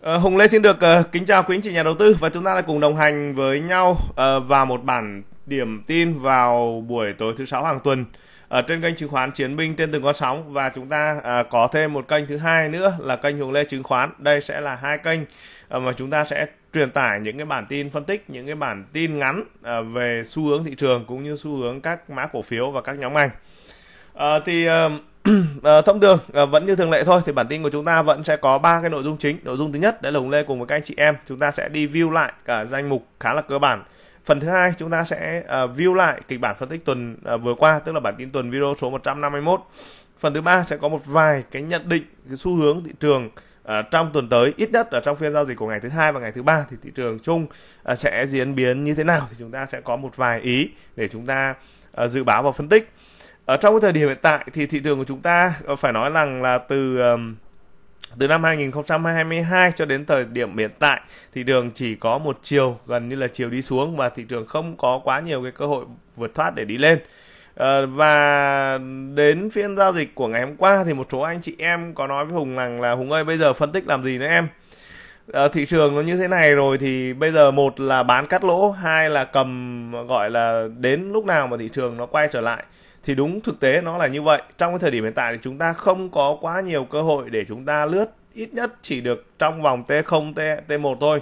Ờ, Hùng Lê xin được uh, kính chào quý anh chị nhà đầu tư và chúng ta lại cùng đồng hành với nhau uh, vào một bản điểm tin vào buổi tối thứ sáu hàng tuần ở trên kênh chứng khoán Chiến binh trên từng con sóng và chúng ta uh, có thêm một kênh thứ hai nữa là kênh Hùng Lê chứng khoán. Đây sẽ là hai kênh uh, mà chúng ta sẽ truyền tải những cái bản tin phân tích, những cái bản tin ngắn uh, về xu hướng thị trường cũng như xu hướng các mã cổ phiếu và các nhóm ngành. Uh, thì uh, à, thông thường à, vẫn như thường lệ thôi thì bản tin của chúng ta vẫn sẽ có ba cái nội dung chính nội dung thứ nhất đấy lồng hùng lê cùng với các anh chị em chúng ta sẽ đi view lại cả danh mục khá là cơ bản phần thứ hai chúng ta sẽ à, view lại kịch bản phân tích tuần à, vừa qua tức là bản tin tuần video số 151 phần thứ ba sẽ có một vài cái nhận định cái xu hướng thị trường À, trong tuần tới ít nhất là trong phiên giao dịch của ngày thứ hai và ngày thứ ba thì thị trường chung à, sẽ diễn biến như thế nào thì chúng ta sẽ có một vài ý để chúng ta à, dự báo và phân tích ở trong cái thời điểm hiện tại thì thị trường của chúng ta ờ, phải nói rằng là từ từ năm 2022 cho đến thời điểm hiện tại thị trường chỉ có một chiều gần như là chiều đi xuống và thị trường không có quá nhiều cái cơ hội vượt thoát để đi lên ờ, và đến phiên giao dịch của ngày hôm qua thì một số anh chị em có nói với hùng rằng là hùng ơi bây giờ phân tích làm gì nữa em ờ, thị trường nó như thế này rồi thì bây giờ một là bán cắt lỗ hai là cầm gọi là đến lúc nào mà thị trường nó quay trở lại thì đúng thực tế nó là như vậy trong cái thời điểm hiện tại thì chúng ta không có quá nhiều cơ hội để chúng ta lướt ít nhất chỉ được trong vòng T0 T T1 thôi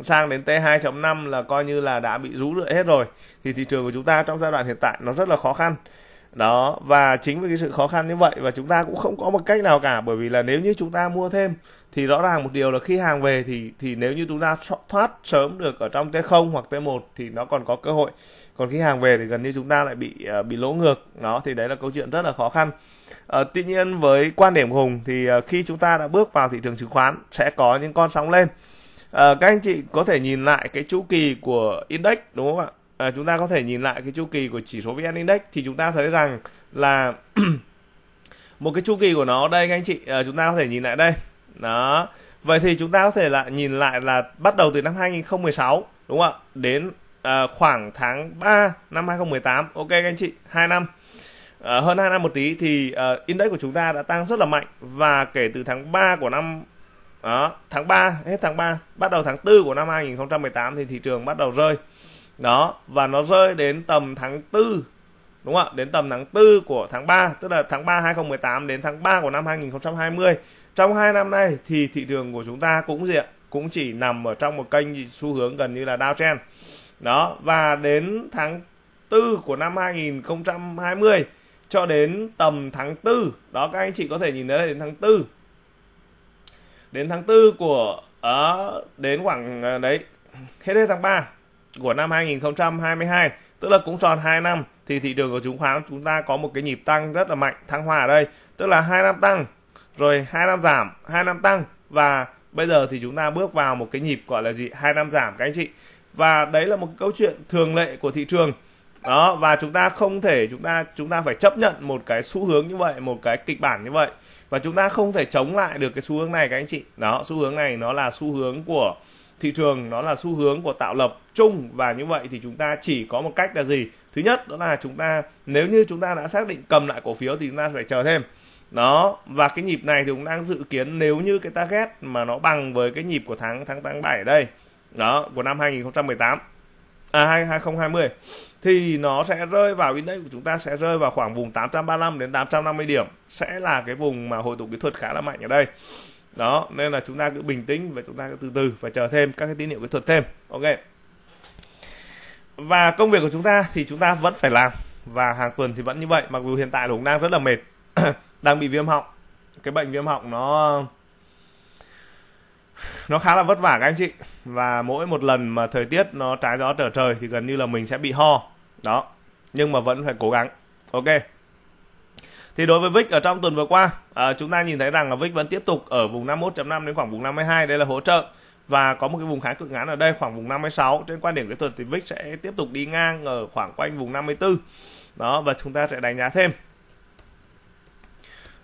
sang đến T2.5 là coi như là đã bị rú rượi hết rồi thì thị trường của chúng ta trong giai đoạn hiện tại nó rất là khó khăn đó và chính vì cái sự khó khăn như vậy và chúng ta cũng không có một cách nào cả bởi vì là nếu như chúng ta mua thêm thì rõ ràng một điều là khi hàng về thì thì nếu như chúng ta thoát sớm được ở trong T0 hoặc T1 thì nó còn có cơ hội còn khi hàng về thì gần như chúng ta lại bị uh, bị lỗ ngược đó thì đấy là câu chuyện rất là khó khăn uh, tuy nhiên với quan điểm hùng thì uh, khi chúng ta đã bước vào thị trường chứng khoán sẽ có những con sóng lên uh, các anh chị có thể nhìn lại cái chu kỳ của index đúng không ạ À, chúng ta có thể nhìn lại cái chu kỳ của chỉ số VN Index thì chúng ta thấy rằng là một cái chu kỳ của nó đây các anh chị à, chúng ta có thể nhìn lại đây đó vậy thì chúng ta có thể lại nhìn lại là bắt đầu từ năm 2016 đúng không ạ đến à, khoảng tháng 3 năm 2018 ok các anh chị 2 năm à, hơn 2 năm một tí thì à, index của chúng ta đã tăng rất là mạnh và kể từ tháng 3 của năm đó, à, tháng 3 hết tháng 3 bắt đầu tháng 4 của năm 2018 thì thị trường bắt đầu rơi đó và nó rơi đến tầm tháng 4 đúng không ạ đến tầm tháng 4 của tháng 3 tức là tháng 3 2018 đến tháng 3 của năm 2020 trong hai năm nay thì thị trường của chúng ta cũng gì ạ cũng chỉ nằm ở trong một kênh xu hướng gần như là downtrend đó và đến tháng 4 của năm 2020 cho đến tầm tháng 4 đó các anh chị có thể nhìn thấy đến tháng 4 đến tháng 4 của ở ờ, đến khoảng ờ, đấy hết hết tháng 3 của năm 2022 tức là cũng tròn 2 năm thì thị trường của chứng khoán chúng ta có một cái nhịp tăng rất là mạnh thăng hoa ở đây tức là hai năm tăng rồi hai năm giảm hai năm tăng và bây giờ thì chúng ta bước vào một cái nhịp gọi là gì hai năm giảm các anh chị và đấy là một cái câu chuyện thường lệ của thị trường đó và chúng ta không thể chúng ta chúng ta phải chấp nhận một cái xu hướng như vậy một cái kịch bản như vậy và chúng ta không thể chống lại được cái xu hướng này các anh chị đó xu hướng này nó là xu hướng của thị trường nó là xu hướng của tạo lập chung và như vậy thì chúng ta chỉ có một cách là gì thứ nhất đó là chúng ta nếu như chúng ta đã xác định cầm lại cổ phiếu thì chúng ta phải chờ thêm đó và cái nhịp này thì cũng đang dự kiến nếu như cái target mà nó bằng với cái nhịp của tháng tháng tháng bảy đây đó của năm 2018 à 2020 thì nó sẽ rơi vào index của chúng ta sẽ rơi vào khoảng vùng 835 đến 850 điểm sẽ là cái vùng mà hồi tụ kỹ thuật khá là mạnh ở đây đó nên là chúng ta cứ bình tĩnh và chúng ta cứ từ từ và chờ thêm các cái tín hiệu kỹ thuật thêm ok và công việc của chúng ta thì chúng ta vẫn phải làm và hàng tuần thì vẫn như vậy mặc dù hiện tại là cũng đang rất là mệt đang bị viêm họng cái bệnh viêm họng nó nó khá là vất vả các anh chị và mỗi một lần mà thời tiết nó trái gió trở trời thì gần như là mình sẽ bị ho đó nhưng mà vẫn phải cố gắng ok thì đối với VIX ở trong tuần vừa qua à, chúng ta nhìn thấy rằng là VIX vẫn tiếp tục ở vùng 51.5 đến khoảng vùng 52 đây là hỗ trợ và có một cái vùng kháng cự ngắn ở đây khoảng vùng 56 trên quan điểm kỹ thuật thì VIX sẽ tiếp tục đi ngang ở khoảng quanh vùng 54 đó và chúng ta sẽ đánh giá thêm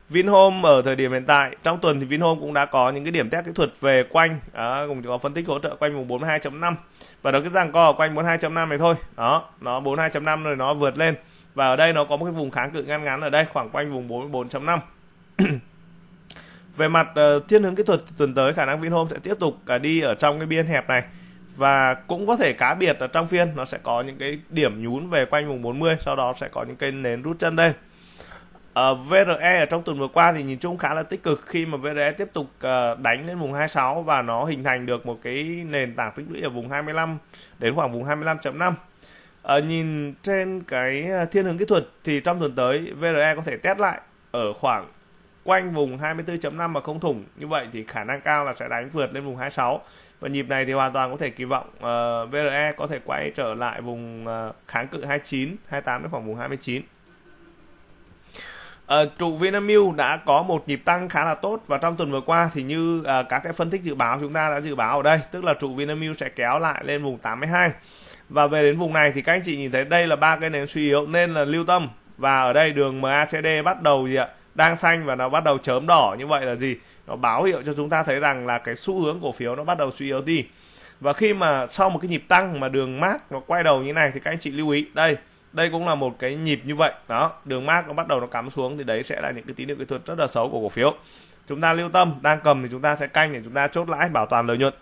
Vinhome ở thời điểm hiện tại trong tuần thì Vinhome cũng đã có những cái điểm test kỹ thuật về quanh đó, cũng có phân tích hỗ trợ quanh vùng 42.5 và nó cứ rằng co ở quanh 42.5 này thôi đó nó 42.5 rồi nó vượt lên và ở đây nó có một cái vùng kháng cự ngăn ngắn ở đây khoảng quanh vùng 44.5 về mặt uh, thiên hướng kỹ thuật tuần tới khả năng Vinhome sẽ tiếp tục uh, đi ở trong cái biên hẹp này và cũng có thể cá biệt ở trong phiên nó sẽ có những cái điểm nhún về quanh vùng 40 sau đó sẽ có những cây nến rút chân đây Uh, ờ, VRE ở trong tuần vừa qua thì nhìn chung khá là tích cực khi mà VRE tiếp tục uh, đánh lên vùng 26 và nó hình thành được một cái nền tảng tích lũy ở vùng 25 đến khoảng vùng 25.5. Uh, ờ, nhìn trên cái thiên hướng kỹ thuật thì trong tuần tới VRE có thể test lại ở khoảng quanh vùng 24.5 mà không thủng như vậy thì khả năng cao là sẽ đánh vượt lên vùng 26 và nhịp này thì hoàn toàn có thể kỳ vọng uh, VRE có thể quay trở lại vùng uh, kháng cự 29 28 đến khoảng vùng 29 Ờ, trụ Vinamilk đã có một nhịp tăng khá là tốt và trong tuần vừa qua thì như uh, các cái phân tích dự báo chúng ta đã dự báo ở đây tức là trụ Vinamilk sẽ kéo lại lên vùng 82 và về đến vùng này thì các anh chị nhìn thấy đây là ba cái nền suy yếu nên là lưu tâm và ở đây đường MACD bắt đầu gì ạ đang xanh và nó bắt đầu chớm đỏ như vậy là gì nó báo hiệu cho chúng ta thấy rằng là cái xu hướng cổ phiếu nó bắt đầu suy yếu đi và khi mà sau một cái nhịp tăng mà đường mát nó quay đầu như này thì các anh chị lưu ý đây đây cũng là một cái nhịp như vậy đó đường mát nó bắt đầu nó cắm xuống thì đấy sẽ là những cái tín hiệu kỹ thuật rất là xấu của cổ phiếu chúng ta lưu tâm đang cầm thì chúng ta sẽ canh để chúng ta chốt lãi bảo toàn lợi nhuận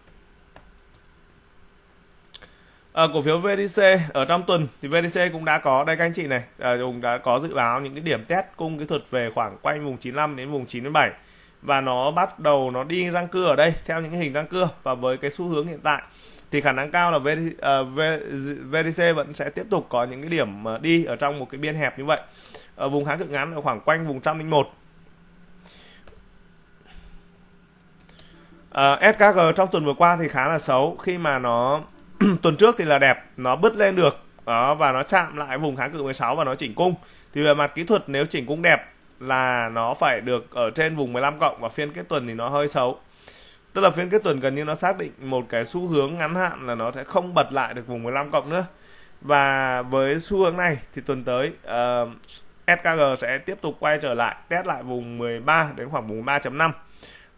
à, cổ phiếu VDC ở trong tuần thì VDC cũng đã có đây các anh chị này à, đã có dự báo những cái điểm test cung kỹ thuật về khoảng quanh vùng 95 đến vùng 97 và nó bắt đầu nó đi răng cưa ở đây theo những cái hình răng cưa và với cái xu hướng hiện tại thì khả năng cao là VD, uh, VDC vẫn sẽ tiếp tục có những cái điểm ờ, đi ở trong một cái biên hẹp như vậy ở vùng kháng cự ngắn ở khoảng quanh vùng 101 Uh, SKG trong tuần vừa qua thì khá là xấu khi mà nó tuần trước thì là đẹp nó bứt lên được đó và nó chạm lại vùng kháng cự 16 và nó chỉnh cung thì về mặt kỹ thuật nếu chỉnh cung đẹp là nó phải được ở trên vùng 15 cộng và phiên kết tuần thì nó hơi xấu tức là phiên kết tuần gần như nó xác định một cái xu hướng ngắn hạn là nó sẽ không bật lại được vùng 15 cộng nữa và với xu hướng này thì tuần tới uh, ờ, SKG sẽ tiếp tục quay trở lại test lại vùng 13 đến khoảng vùng 3.5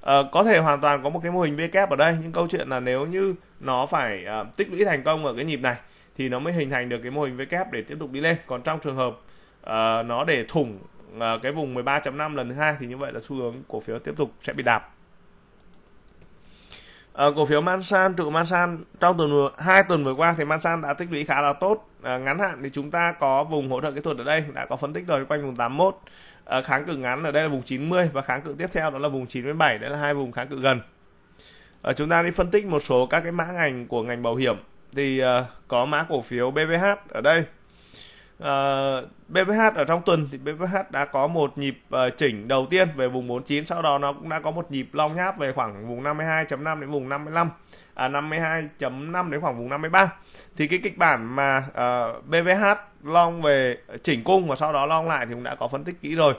Uh, ờ, có thể hoàn toàn có một cái mô hình V kép e ở đây nhưng câu chuyện là nếu như nó phải uh, tích lũy thành công ở cái nhịp này thì nó mới hình thành được cái mô hình V kép e để tiếp tục đi lên còn trong trường hợp uh, nó để thủng uh, cái vùng 13.5 lần thứ hai thì như vậy là xu hướng cổ phiếu tiếp tục sẽ bị đạp Ờ, cổ phiếu Mansan trụ Mansan trong tuần vừa hai tuần vừa qua thì Mansan đã tích lũy khá là tốt à, ngắn hạn thì chúng ta có vùng hỗ trợ kỹ thuật ở đây đã có phân tích rồi quanh vùng 81 à, ờ, kháng cự ngắn ở đây là vùng 90 và kháng cự tiếp theo đó là vùng 97 đấy là hai vùng kháng cự gần à, chúng ta đi phân tích một số các cái mã ngành của ngành bảo hiểm thì à, có mã cổ phiếu BVH ở đây Uh, ở trong tuần thì BPH đã có một nhịp uh, chỉnh đầu tiên về vùng 49 sau đó nó cũng đã có một nhịp long nháp về khoảng vùng 52.5 đến vùng 55 à, 52.5 đến khoảng vùng 53 thì cái kịch bản mà uh, ờ, BPH long về chỉnh cung và sau đó long lại thì cũng đã có phân tích kỹ rồi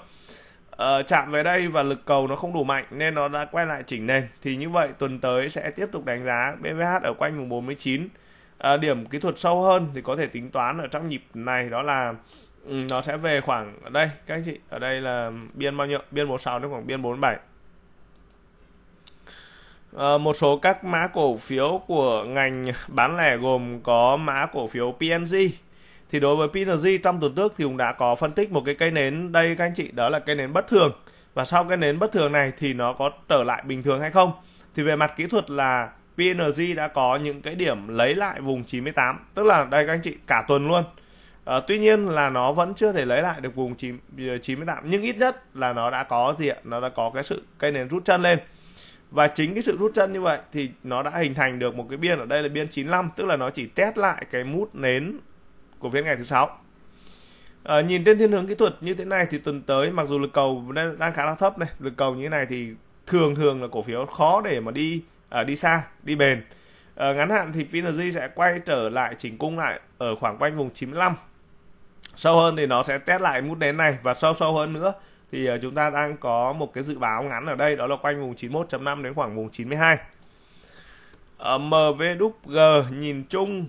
uh, chạm về đây và lực cầu nó không đủ mạnh nên nó đã quay lại chỉnh nền thì như vậy tuần tới sẽ tiếp tục đánh giá BPH ở quanh vùng 49 à, điểm kỹ thuật sâu hơn thì có thể tính toán ở trong nhịp này đó là ừ, nó sẽ về khoảng ở đây các anh chị ở đây là biên bao nhiêu biên 46 đến khoảng biên 47 à, ờ, một số các mã cổ phiếu của ngành bán lẻ gồm có mã cổ phiếu PNG thì đối với PNG trong tuần trước thì cũng đã có phân tích một cái cây nến đây các anh chị đó là cây nến bất thường và sau cái nến bất thường này thì nó có trở lại bình thường hay không thì về mặt kỹ thuật là PNG đã có những cái điểm lấy lại vùng 98 tức là đây các anh chị cả tuần luôn à, tuy nhiên là nó vẫn chưa thể lấy lại được vùng 9, 98 ờ, nhưng ít nhất là nó đã có gì ạ nó đã có cái sự cây nền rút chân lên và chính cái sự rút chân như vậy thì nó đã hình thành được một cái biên ở đây là biên 95 tức là nó chỉ test lại cái mút nến của phiên ngày thứ sáu à, nhìn trên thiên hướng kỹ thuật như thế này thì tuần tới mặc dù lực cầu đang khá là thấp này lực cầu như thế này thì thường thường là cổ phiếu khó để mà đi à, đi xa đi bền à, ngắn hạn thì PNG sẽ quay trở lại chỉnh cung lại ở khoảng quanh vùng 95 sâu hơn thì nó sẽ test lại mút nến này và sâu sâu hơn nữa thì ờ, chúng ta đang có một cái dự báo ngắn ở đây đó là quanh vùng 91.5 đến khoảng vùng 92 à, MVG nhìn chung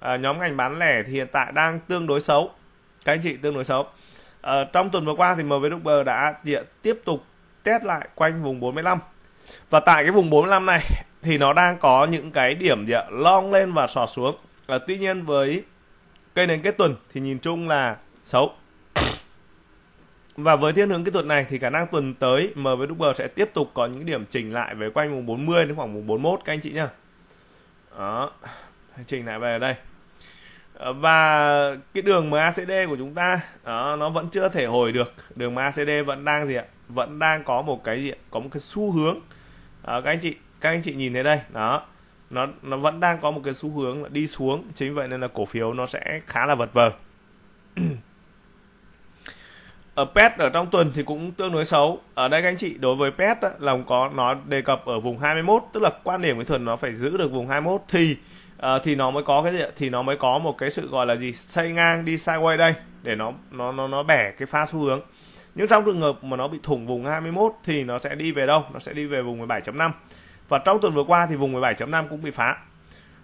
à, nhóm ngành bán lẻ thì hiện tại đang tương đối xấu các anh chị tương đối xấu à, trong tuần vừa qua thì MVG đã tiếp tục test lại quanh vùng 45 và tại cái vùng 45 này thì nó đang có những cái điểm gì ạ long lên và sọt xuống à, tuy nhiên với cây nền kết tuần thì nhìn chung là xấu và với thiên hướng kỹ thuật này thì khả năng tuần tới MWR sẽ tiếp tục có những điểm chỉnh lại về quanh vùng 40 đến khoảng vùng 41 các anh chị nhá. Đó. Chỉnh lại về đây. Ờ, và cái đường MACD của chúng ta đó, nó vẫn chưa thể hồi được. Đường MACD vẫn đang gì ạ? vẫn đang có một cái gì có một cái xu hướng à, các anh chị các anh chị nhìn thấy đây đó nó nó vẫn đang có một cái xu hướng là đi xuống chính vậy nên là cổ phiếu nó sẽ khá là vật vờ ở pet ở trong tuần thì cũng tương đối xấu ở đây các anh chị đối với pet là có nó đề cập ở vùng 21 tức là quan điểm của thuần nó phải giữ được vùng 21 thì uh, thì nó mới có cái gì thì nó mới có một cái sự gọi là gì xây ngang đi sideways đây để nó nó nó nó bẻ cái pha xu hướng nhưng trong trường hợp mà nó bị thủng vùng 21 thì nó sẽ đi về đâu nó sẽ đi về vùng 17.5 và trong tuần vừa qua thì vùng 17.5 cũng bị phá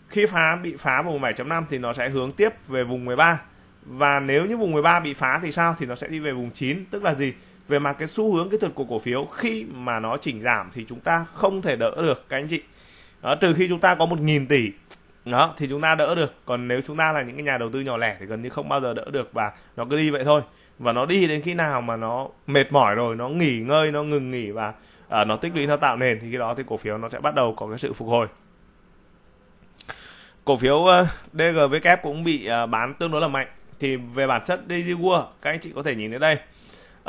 khi phá bị phá vùng 17.5 thì nó sẽ hướng tiếp về vùng 13 và nếu như vùng 13 bị phá thì sao thì nó sẽ đi về vùng 9 tức là gì về mặt cái xu hướng kỹ thuật của cổ phiếu khi mà nó chỉnh giảm thì chúng ta không thể đỡ được các anh chị đó, trừ khi chúng ta có 1.000 tỷ đó thì chúng ta đỡ được còn nếu chúng ta là những cái nhà đầu tư nhỏ lẻ thì gần như không bao giờ đỡ được và nó cứ đi vậy thôi và nó đi đến khi nào mà nó mệt mỏi rồi nó nghỉ ngơi nó ngừng nghỉ và uh, nó tích lũy nó tạo nền thì khi đó thì cổ phiếu nó sẽ bắt đầu có cái sự phục hồi cổ phiếu uh, ờ, DGW cũng bị uh, bán tương đối là mạnh thì về bản chất Daisy World các anh chị có thể nhìn đến đây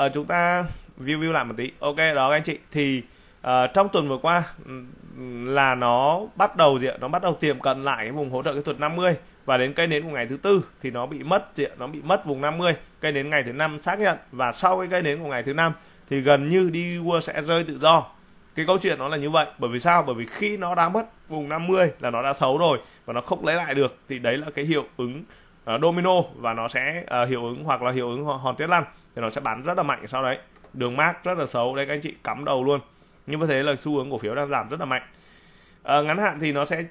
uh, chúng ta review lại một tí ok đó các anh chị thì uh, trong tuần vừa qua là nó bắt đầu gì ạ nó bắt đầu tiềm cận lại cái vùng hỗ trợ kỹ thuật 50 mươi và đến cây nến của ngày thứ tư thì nó bị mất nó bị mất vùng 50 cây nến ngày thứ năm xác nhận và sau cái cây nến của ngày thứ năm thì gần như đi sẽ rơi tự do cái câu chuyện nó là như vậy bởi vì sao bởi vì khi nó đã mất vùng 50 là nó đã xấu rồi và nó không lấy lại được thì đấy là cái hiệu ứng uh, domino và nó sẽ uh, hiệu ứng hoặc là hiệu ứng hòn tuyết lăn thì nó sẽ bán rất là mạnh sau đấy đường mát rất là xấu đấy các anh chị cắm đầu luôn như thế là xu hướng cổ phiếu đang giảm rất là mạnh uh, ngắn hạn thì nó sẽ uh,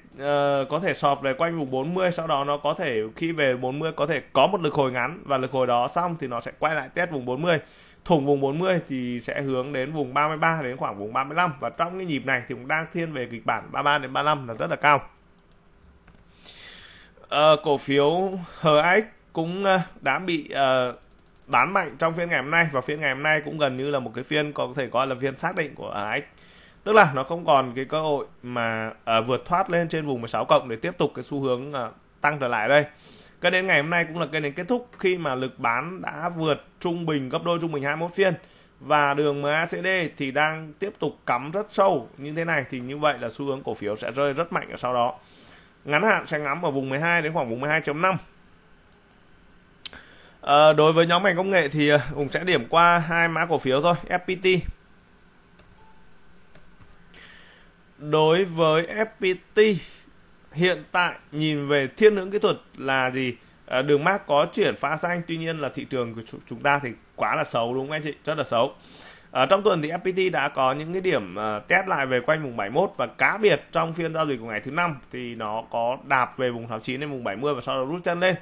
có thể sọp về quanh vùng 40 sau đó nó có thể khi về 40 có thể có một lực hồi ngắn và lực hồi đó xong thì nó sẽ quay lại test vùng 40 thủng vùng 40 thì sẽ hướng đến vùng 33 đến khoảng vùng 35 và trong cái nhịp này thì cũng đang thiên về kịch bản 33 đến 35 là rất là cao uh, cổ phiếu HX cũng uh, đã bị uh, bán mạnh trong phiên ngày hôm nay và phiên ngày hôm nay cũng gần như là một cái phiên có thể gọi là phiên xác định của HX tức là nó không còn cái cơ hội mà uh, vượt thoát lên trên vùng 16 cộng để tiếp tục cái xu hướng uh, tăng trở lại đây Cái đến ngày hôm nay cũng là cái đến kết thúc khi mà lực bán đã vượt trung bình gấp đôi trung bình 21 phiên và đường MACD thì đang tiếp tục cắm rất sâu như thế này thì như vậy là xu hướng cổ phiếu sẽ rơi rất mạnh ở sau đó ngắn hạn sẽ ngắm ở vùng 12 đến khoảng vùng 12.5 à, ờ, đối với nhóm ngành công nghệ thì à, cũng sẽ điểm qua hai mã cổ phiếu thôi FPT đối với FPT hiện tại nhìn về thiên hướng kỹ thuật là gì à, đường mát có chuyển phá xanh tuy nhiên là thị trường của chúng ta thì quá là xấu đúng không anh chị rất là xấu à, trong tuần thì FPT đã có những cái điểm uh, test lại về quanh vùng 71 và cá biệt trong phiên giao dịch của ngày thứ năm thì nó có đạp về vùng 69 đến vùng 70 và sau đó rút chân lên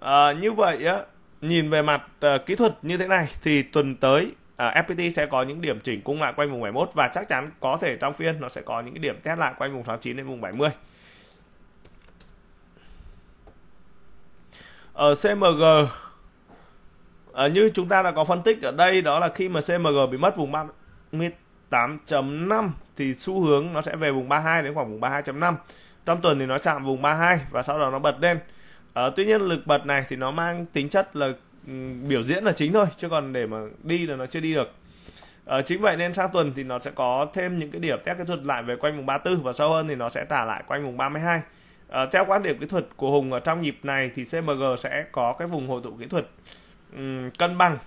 à, như vậy á nhìn về mặt uh, kỹ thuật như thế này thì tuần tới uh, ờ, FPT sẽ có những điểm chỉnh cung lại quanh vùng 71 và chắc chắn có thể trong phiên nó sẽ có những cái điểm test lại quanh vùng 69 đến vùng 70 ở CMG à, như chúng ta đã có phân tích ở đây đó là khi mà CMG bị mất vùng 38.5 thì xu hướng nó sẽ về vùng 32 đến khoảng vùng 32.5 trong tuần thì nó chạm vùng 32 và sau đó nó bật lên à, tuy nhiên lực bật này thì nó mang tính chất là biểu diễn là chính thôi chứ còn để mà đi là nó chưa đi được à, chính vậy nên sang tuần thì nó sẽ có thêm những cái điểm test kỹ thuật lại về quanh vùng 34 và sâu hơn thì nó sẽ trả lại quanh vùng 32 à, ờ, theo quan điểm kỹ thuật của Hùng ở trong nhịp này thì CMG sẽ có cái vùng hội tụ kỹ thuật um, cân bằng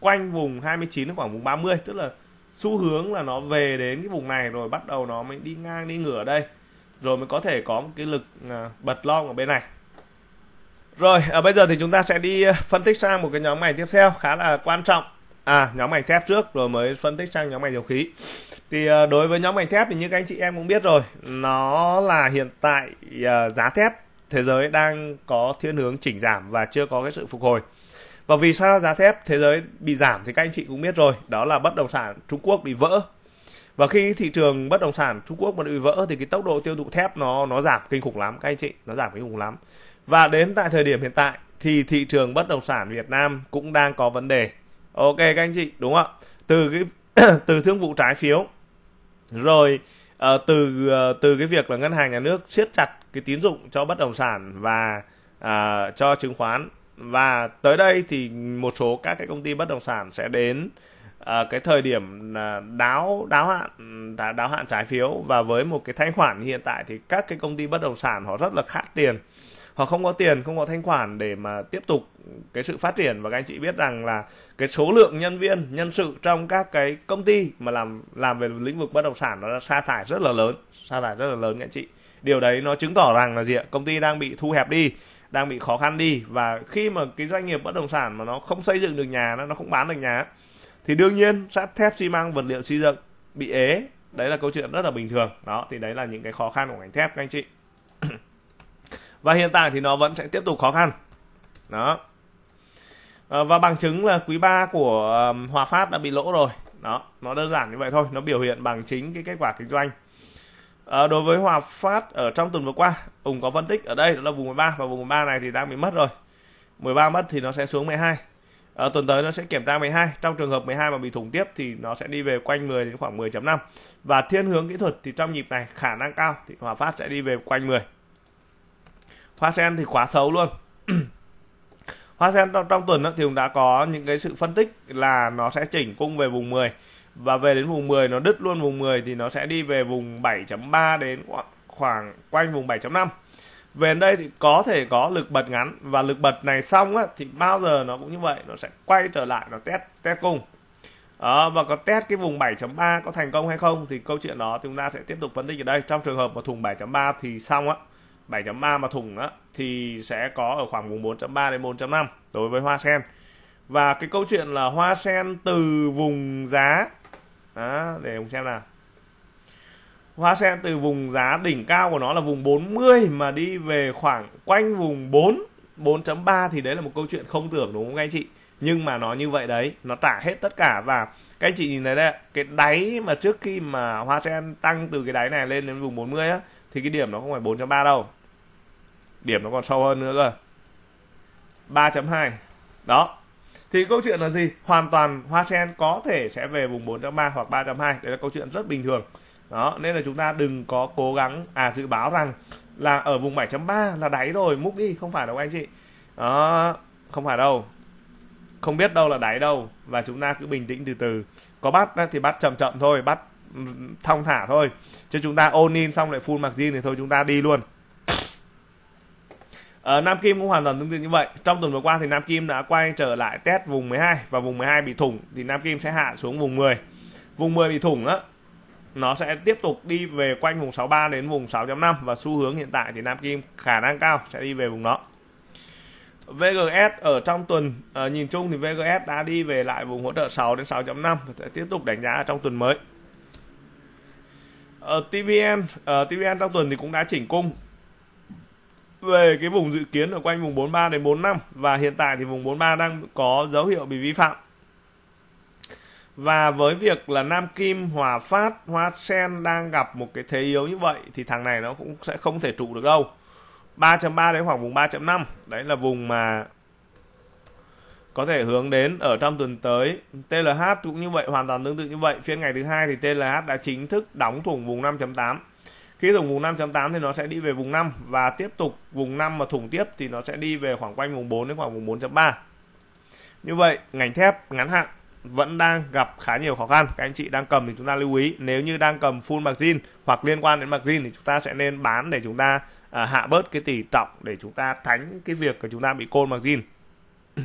quanh vùng 29 đến khoảng vùng 30 tức là xu hướng là nó về đến cái vùng này rồi bắt đầu nó mới đi ngang đi ngửa đây rồi mới có thể có một cái lực à, bật long ở bên này rồi, à, bây giờ thì chúng ta sẽ đi à, phân tích sang một cái nhóm ngành tiếp theo khá là quan trọng. À, nhóm ngành thép trước rồi mới phân tích sang nhóm ngành dầu khí. Thì à, đối với nhóm ngành thép thì như các anh chị em cũng biết rồi, nó là hiện tại à, giá thép thế giới đang có thiên hướng chỉnh giảm và chưa có cái sự phục hồi. Và vì sao giá thép thế giới bị giảm thì các anh chị cũng biết rồi, đó là bất động sản Trung Quốc bị vỡ. Và khi thị trường bất động sản Trung Quốc mà bị vỡ thì cái tốc độ tiêu thụ thép nó nó giảm kinh khủng lắm các anh chị, nó giảm kinh khủng lắm và đến tại thời điểm hiện tại thì thị trường bất động sản Việt Nam cũng đang có vấn đề. Ok các anh chị, đúng không ạ? Từ cái từ thương vụ trái phiếu rồi uh, từ uh, từ cái việc là ngân hàng nhà nước siết chặt cái tín dụng cho bất động sản và uh, cho chứng khoán và tới đây thì một số các cái công ty bất động sản sẽ đến uh, cái thời điểm à, đáo đáo hạn đáo hạn trái phiếu và với một cái thanh khoản hiện tại thì các cái công ty bất động sản họ rất là khát tiền họ không có tiền không có thanh khoản để mà tiếp tục cái sự phát triển và các anh chị biết rằng là cái số lượng nhân viên nhân sự trong các cái công ty mà làm làm về lĩnh vực bất động sản nó sa thải rất là lớn sa thải rất là lớn các anh chị điều đấy nó chứng tỏ rằng là gì ạ công ty đang bị thu hẹp đi đang bị khó khăn đi và khi mà cái doanh nghiệp bất động sản mà nó không xây dựng được nhà nó không bán được nhà thì đương nhiên sắt thép xi măng vật liệu xây dựng bị ế đấy là câu chuyện rất là bình thường đó thì đấy là những cái khó khăn của ngành thép các anh chị và hiện tại thì nó vẫn sẽ tiếp tục khó khăn đó ờ, và bằng chứng là quý 3 của Hòa Phát đã bị lỗ rồi đó nó đơn giản như vậy thôi nó biểu hiện bằng chính cái kết quả kinh doanh à, đối với Hòa Phát ở trong tuần vừa qua Hùng có phân tích ở đây đó là vùng 13 và vùng 13 này thì đang bị mất rồi 13 mất thì nó sẽ xuống 12 à, ờ, tuần tới nó sẽ kiểm tra 12 trong trường hợp 12 mà bị thủng tiếp thì nó sẽ đi về quanh 10 đến khoảng 10.5 và thiên hướng kỹ thuật thì trong nhịp này khả năng cao thì Hòa Phát sẽ đi về quanh 10 hoa sen thì quá xấu luôn hoa sen trong, trong tuần thì cũng đã có những cái sự phân tích là nó sẽ chỉnh cung về vùng 10 và về đến vùng 10 nó đứt luôn vùng 10 thì nó sẽ đi về vùng 7.3 đến khoảng quanh vùng 7.5 về đây thì có thể có lực bật ngắn và lực bật này xong á, thì bao giờ nó cũng như vậy nó sẽ quay trở lại nó test test cung à, và có test cái vùng 7.3 có thành công hay không thì câu chuyện đó chúng ta sẽ tiếp tục phân tích ở đây trong trường hợp mà thùng 7.3 thì xong á 7.3 mà thủng á, thì sẽ có ở khoảng vùng 4.3 đến 4.5 đối với hoa sen và cái câu chuyện là hoa sen từ vùng giá đó, để ông xem nào hoa sen từ vùng giá đỉnh cao của nó là vùng 40 mà đi về khoảng quanh vùng 4 4.3 thì đấy là một câu chuyện không tưởng đúng không các anh chị nhưng mà nó như vậy đấy nó trả hết tất cả và các anh chị nhìn thấy đây cái đáy mà trước khi mà hoa sen tăng từ cái đáy này lên đến vùng 40 á thì cái điểm nó không phải 4.3 đâu điểm nó còn sâu hơn nữa cơ 3.2 đó thì câu chuyện là gì hoàn toàn hoa sen có thể sẽ về vùng 4.3 hoặc 3.2 đấy là câu chuyện rất bình thường đó nên là chúng ta đừng có cố gắng à dự báo rằng là ở vùng 7.3 là đáy rồi múc đi không phải đâu anh chị đó không phải đâu không biết đâu là đáy đâu và chúng ta cứ bình tĩnh từ từ có bắt thì bắt chậm chậm thôi bắt ừ, thong thả thôi chứ chúng ta ôn in xong lại full mặc jean thì thôi chúng ta đi luôn Ờ, Nam Kim cũng hoàn toàn tương tự như vậy. Trong tuần vừa qua thì Nam Kim đã quay trở lại test vùng 12 và vùng 12 bị thủng thì Nam Kim sẽ hạ xuống vùng 10. Vùng 10 bị thủng á nó sẽ tiếp tục đi về quanh vùng 63 đến vùng 6.5 và xu hướng hiện tại thì Nam Kim khả năng cao sẽ đi về vùng đó. VGS ở trong tuần à, nhìn chung thì VGS đã đi về lại vùng hỗ trợ 6 đến 6.5 và sẽ tiếp tục đánh giá trong tuần mới. Ở ờ, TVN, ở ờ, TVN trong tuần thì cũng đã chỉnh cung về cái vùng dự kiến ở quanh vùng 43 đến 45 và hiện tại thì vùng 43 đang có dấu hiệu bị vi phạm và với việc là Nam Kim, Hòa Phát, Hoa Sen đang gặp một cái thế yếu như vậy thì thằng này nó cũng sẽ không thể trụ được đâu. 3.3 đến khoảng vùng 3.5, đấy là vùng mà có thể hướng đến ở trong tuần tới. TLH cũng như vậy, hoàn toàn tương tự như vậy. Phiên ngày thứ hai thì TLH đã chính thức đóng thủng vùng 5.8 khi thủng vùng 5.8 thì nó sẽ đi về vùng 5 và tiếp tục vùng 5 mà thủng tiếp thì nó sẽ đi về khoảng quanh vùng 4 đến khoảng vùng 4.3 như vậy ngành thép ngắn hạn vẫn đang gặp khá nhiều khó khăn các anh chị đang cầm thì chúng ta lưu ý nếu như đang cầm full margin hoặc liên quan đến margin thì chúng ta sẽ nên bán để chúng ta à, hạ bớt cái tỷ trọng để chúng ta tránh cái việc của chúng ta bị côn margin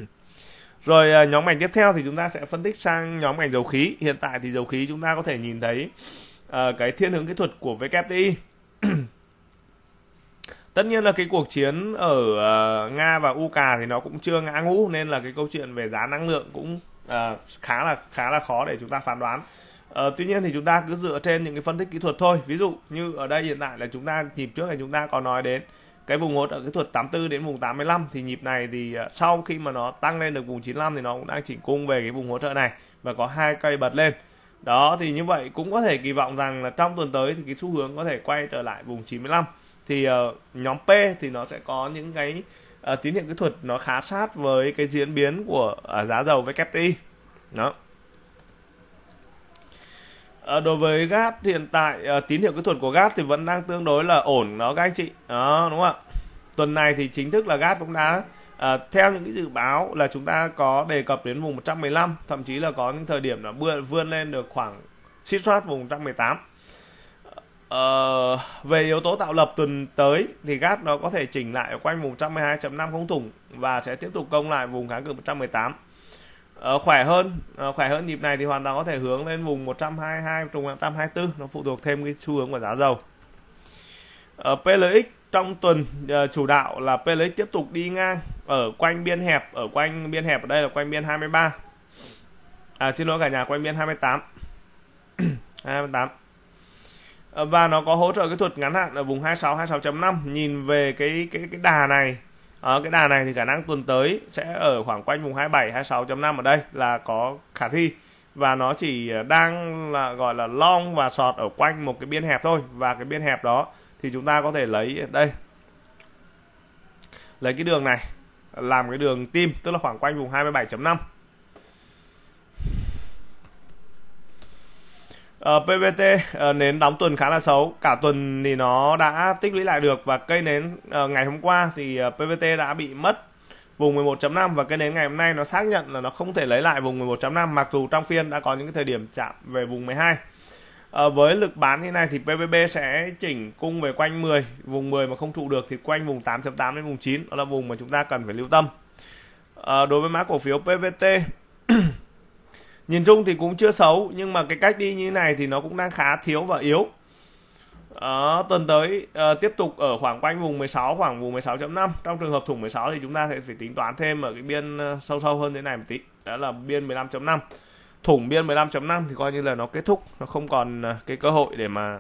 rồi à, nhóm ngành tiếp theo thì chúng ta sẽ phân tích sang nhóm ngành dầu khí hiện tại thì dầu khí chúng ta có thể nhìn thấy à, cái thiên hướng kỹ thuật của WTI. Tất nhiên là cái cuộc chiến ở uh, Nga và UK thì nó cũng chưa ngã ngũ nên là cái câu chuyện về giá năng lượng cũng uh, khá là khá là khó để chúng ta phán đoán. Uh, tuy nhiên thì chúng ta cứ dựa trên những cái phân tích kỹ thuật thôi. Ví dụ như ở đây hiện tại là chúng ta nhịp trước này chúng ta có nói đến cái vùng hỗ trợ kỹ thuật 84 đến vùng 85 thì nhịp này thì sau khi mà nó tăng lên được vùng 95 thì nó cũng đang chỉnh cung về cái vùng hỗ trợ này và có hai cây bật lên đó thì như vậy cũng có thể kỳ vọng rằng là trong tuần tới thì cái xu hướng có thể quay trở lại vùng 95 thì uh, nhóm P thì nó sẽ có những cái uh, tín hiệu kỹ thuật nó khá sát với cái diễn biến của uh, giá dầu với kft đó À, đối với gas hiện tại à, tín hiệu kỹ thuật của gas thì vẫn đang tương đối là ổn đó các anh chị đó đúng không ạ tuần này thì chính thức là gas cũng đã À, theo những cái dự báo là chúng ta có đề cập đến vùng 115 thậm chí là có những thời điểm là bươn vươn lên được khoảng xích soát vùng 118 Uh, ờ, về yếu tố tạo lập tuần tới thì gas nó có thể chỉnh lại ở quanh vùng 112.5 không thủng và sẽ tiếp tục công lại vùng kháng cự 118. Uh, ờ, khỏe hơn, uh, khỏe hơn nhịp này thì hoàn toàn có thể hướng lên vùng 122 trùng 124 nó phụ thuộc thêm cái xu hướng của giá dầu. Uh, PLX trong tuần ờ, chủ đạo là Pele tiếp tục đi ngang ở quanh biên hẹp ở quanh biên hẹp ở đây là quanh biên 23 à xin lỗi cả nhà quanh biên 28 28 ờ, và nó có hỗ trợ cái thuật ngắn hạn ở vùng 26 26.5 nhìn về cái cái cái đà này à, cái đà này thì khả năng tuần tới sẽ ở khoảng quanh vùng 27 26.5 ở đây là có khả thi và nó chỉ đang là gọi là long và sọt ở quanh một cái biên hẹp thôi và cái biên hẹp đó thì chúng ta có thể lấy đây lấy cái đường này làm cái đường tim tức là khoảng quanh vùng 27.5 Uh, PVT uh, nến đóng tuần khá là xấu cả tuần thì nó đã tích lũy lại được và cây nến uh, ngày hôm qua thì uh, ờ, PVT đã bị mất vùng 11.5 và cây nến ngày hôm nay nó xác nhận là nó không thể lấy lại vùng 11.5 mặc dù trong phiên đã có những cái thời điểm chạm về vùng 12 à, với lực bán như này thì PVB sẽ chỉnh cung về quanh 10 vùng 10 mà không trụ được thì quanh vùng 8.8 đến vùng 9 đó là vùng mà chúng ta cần phải lưu tâm à, đối với mã cổ phiếu PVT nhìn chung thì cũng chưa xấu nhưng mà cái cách đi như này thì nó cũng đang khá thiếu và yếu à, tuần tới à, tiếp tục ở khoảng quanh vùng 16 khoảng vùng 16.5 trong trường hợp thủng 16 thì chúng ta sẽ phải tính toán thêm ở cái biên sâu sâu hơn thế này một tí đó là biên 15.5 thủng biên 15.5 thì coi như là nó kết thúc nó không còn à, cái cơ hội để mà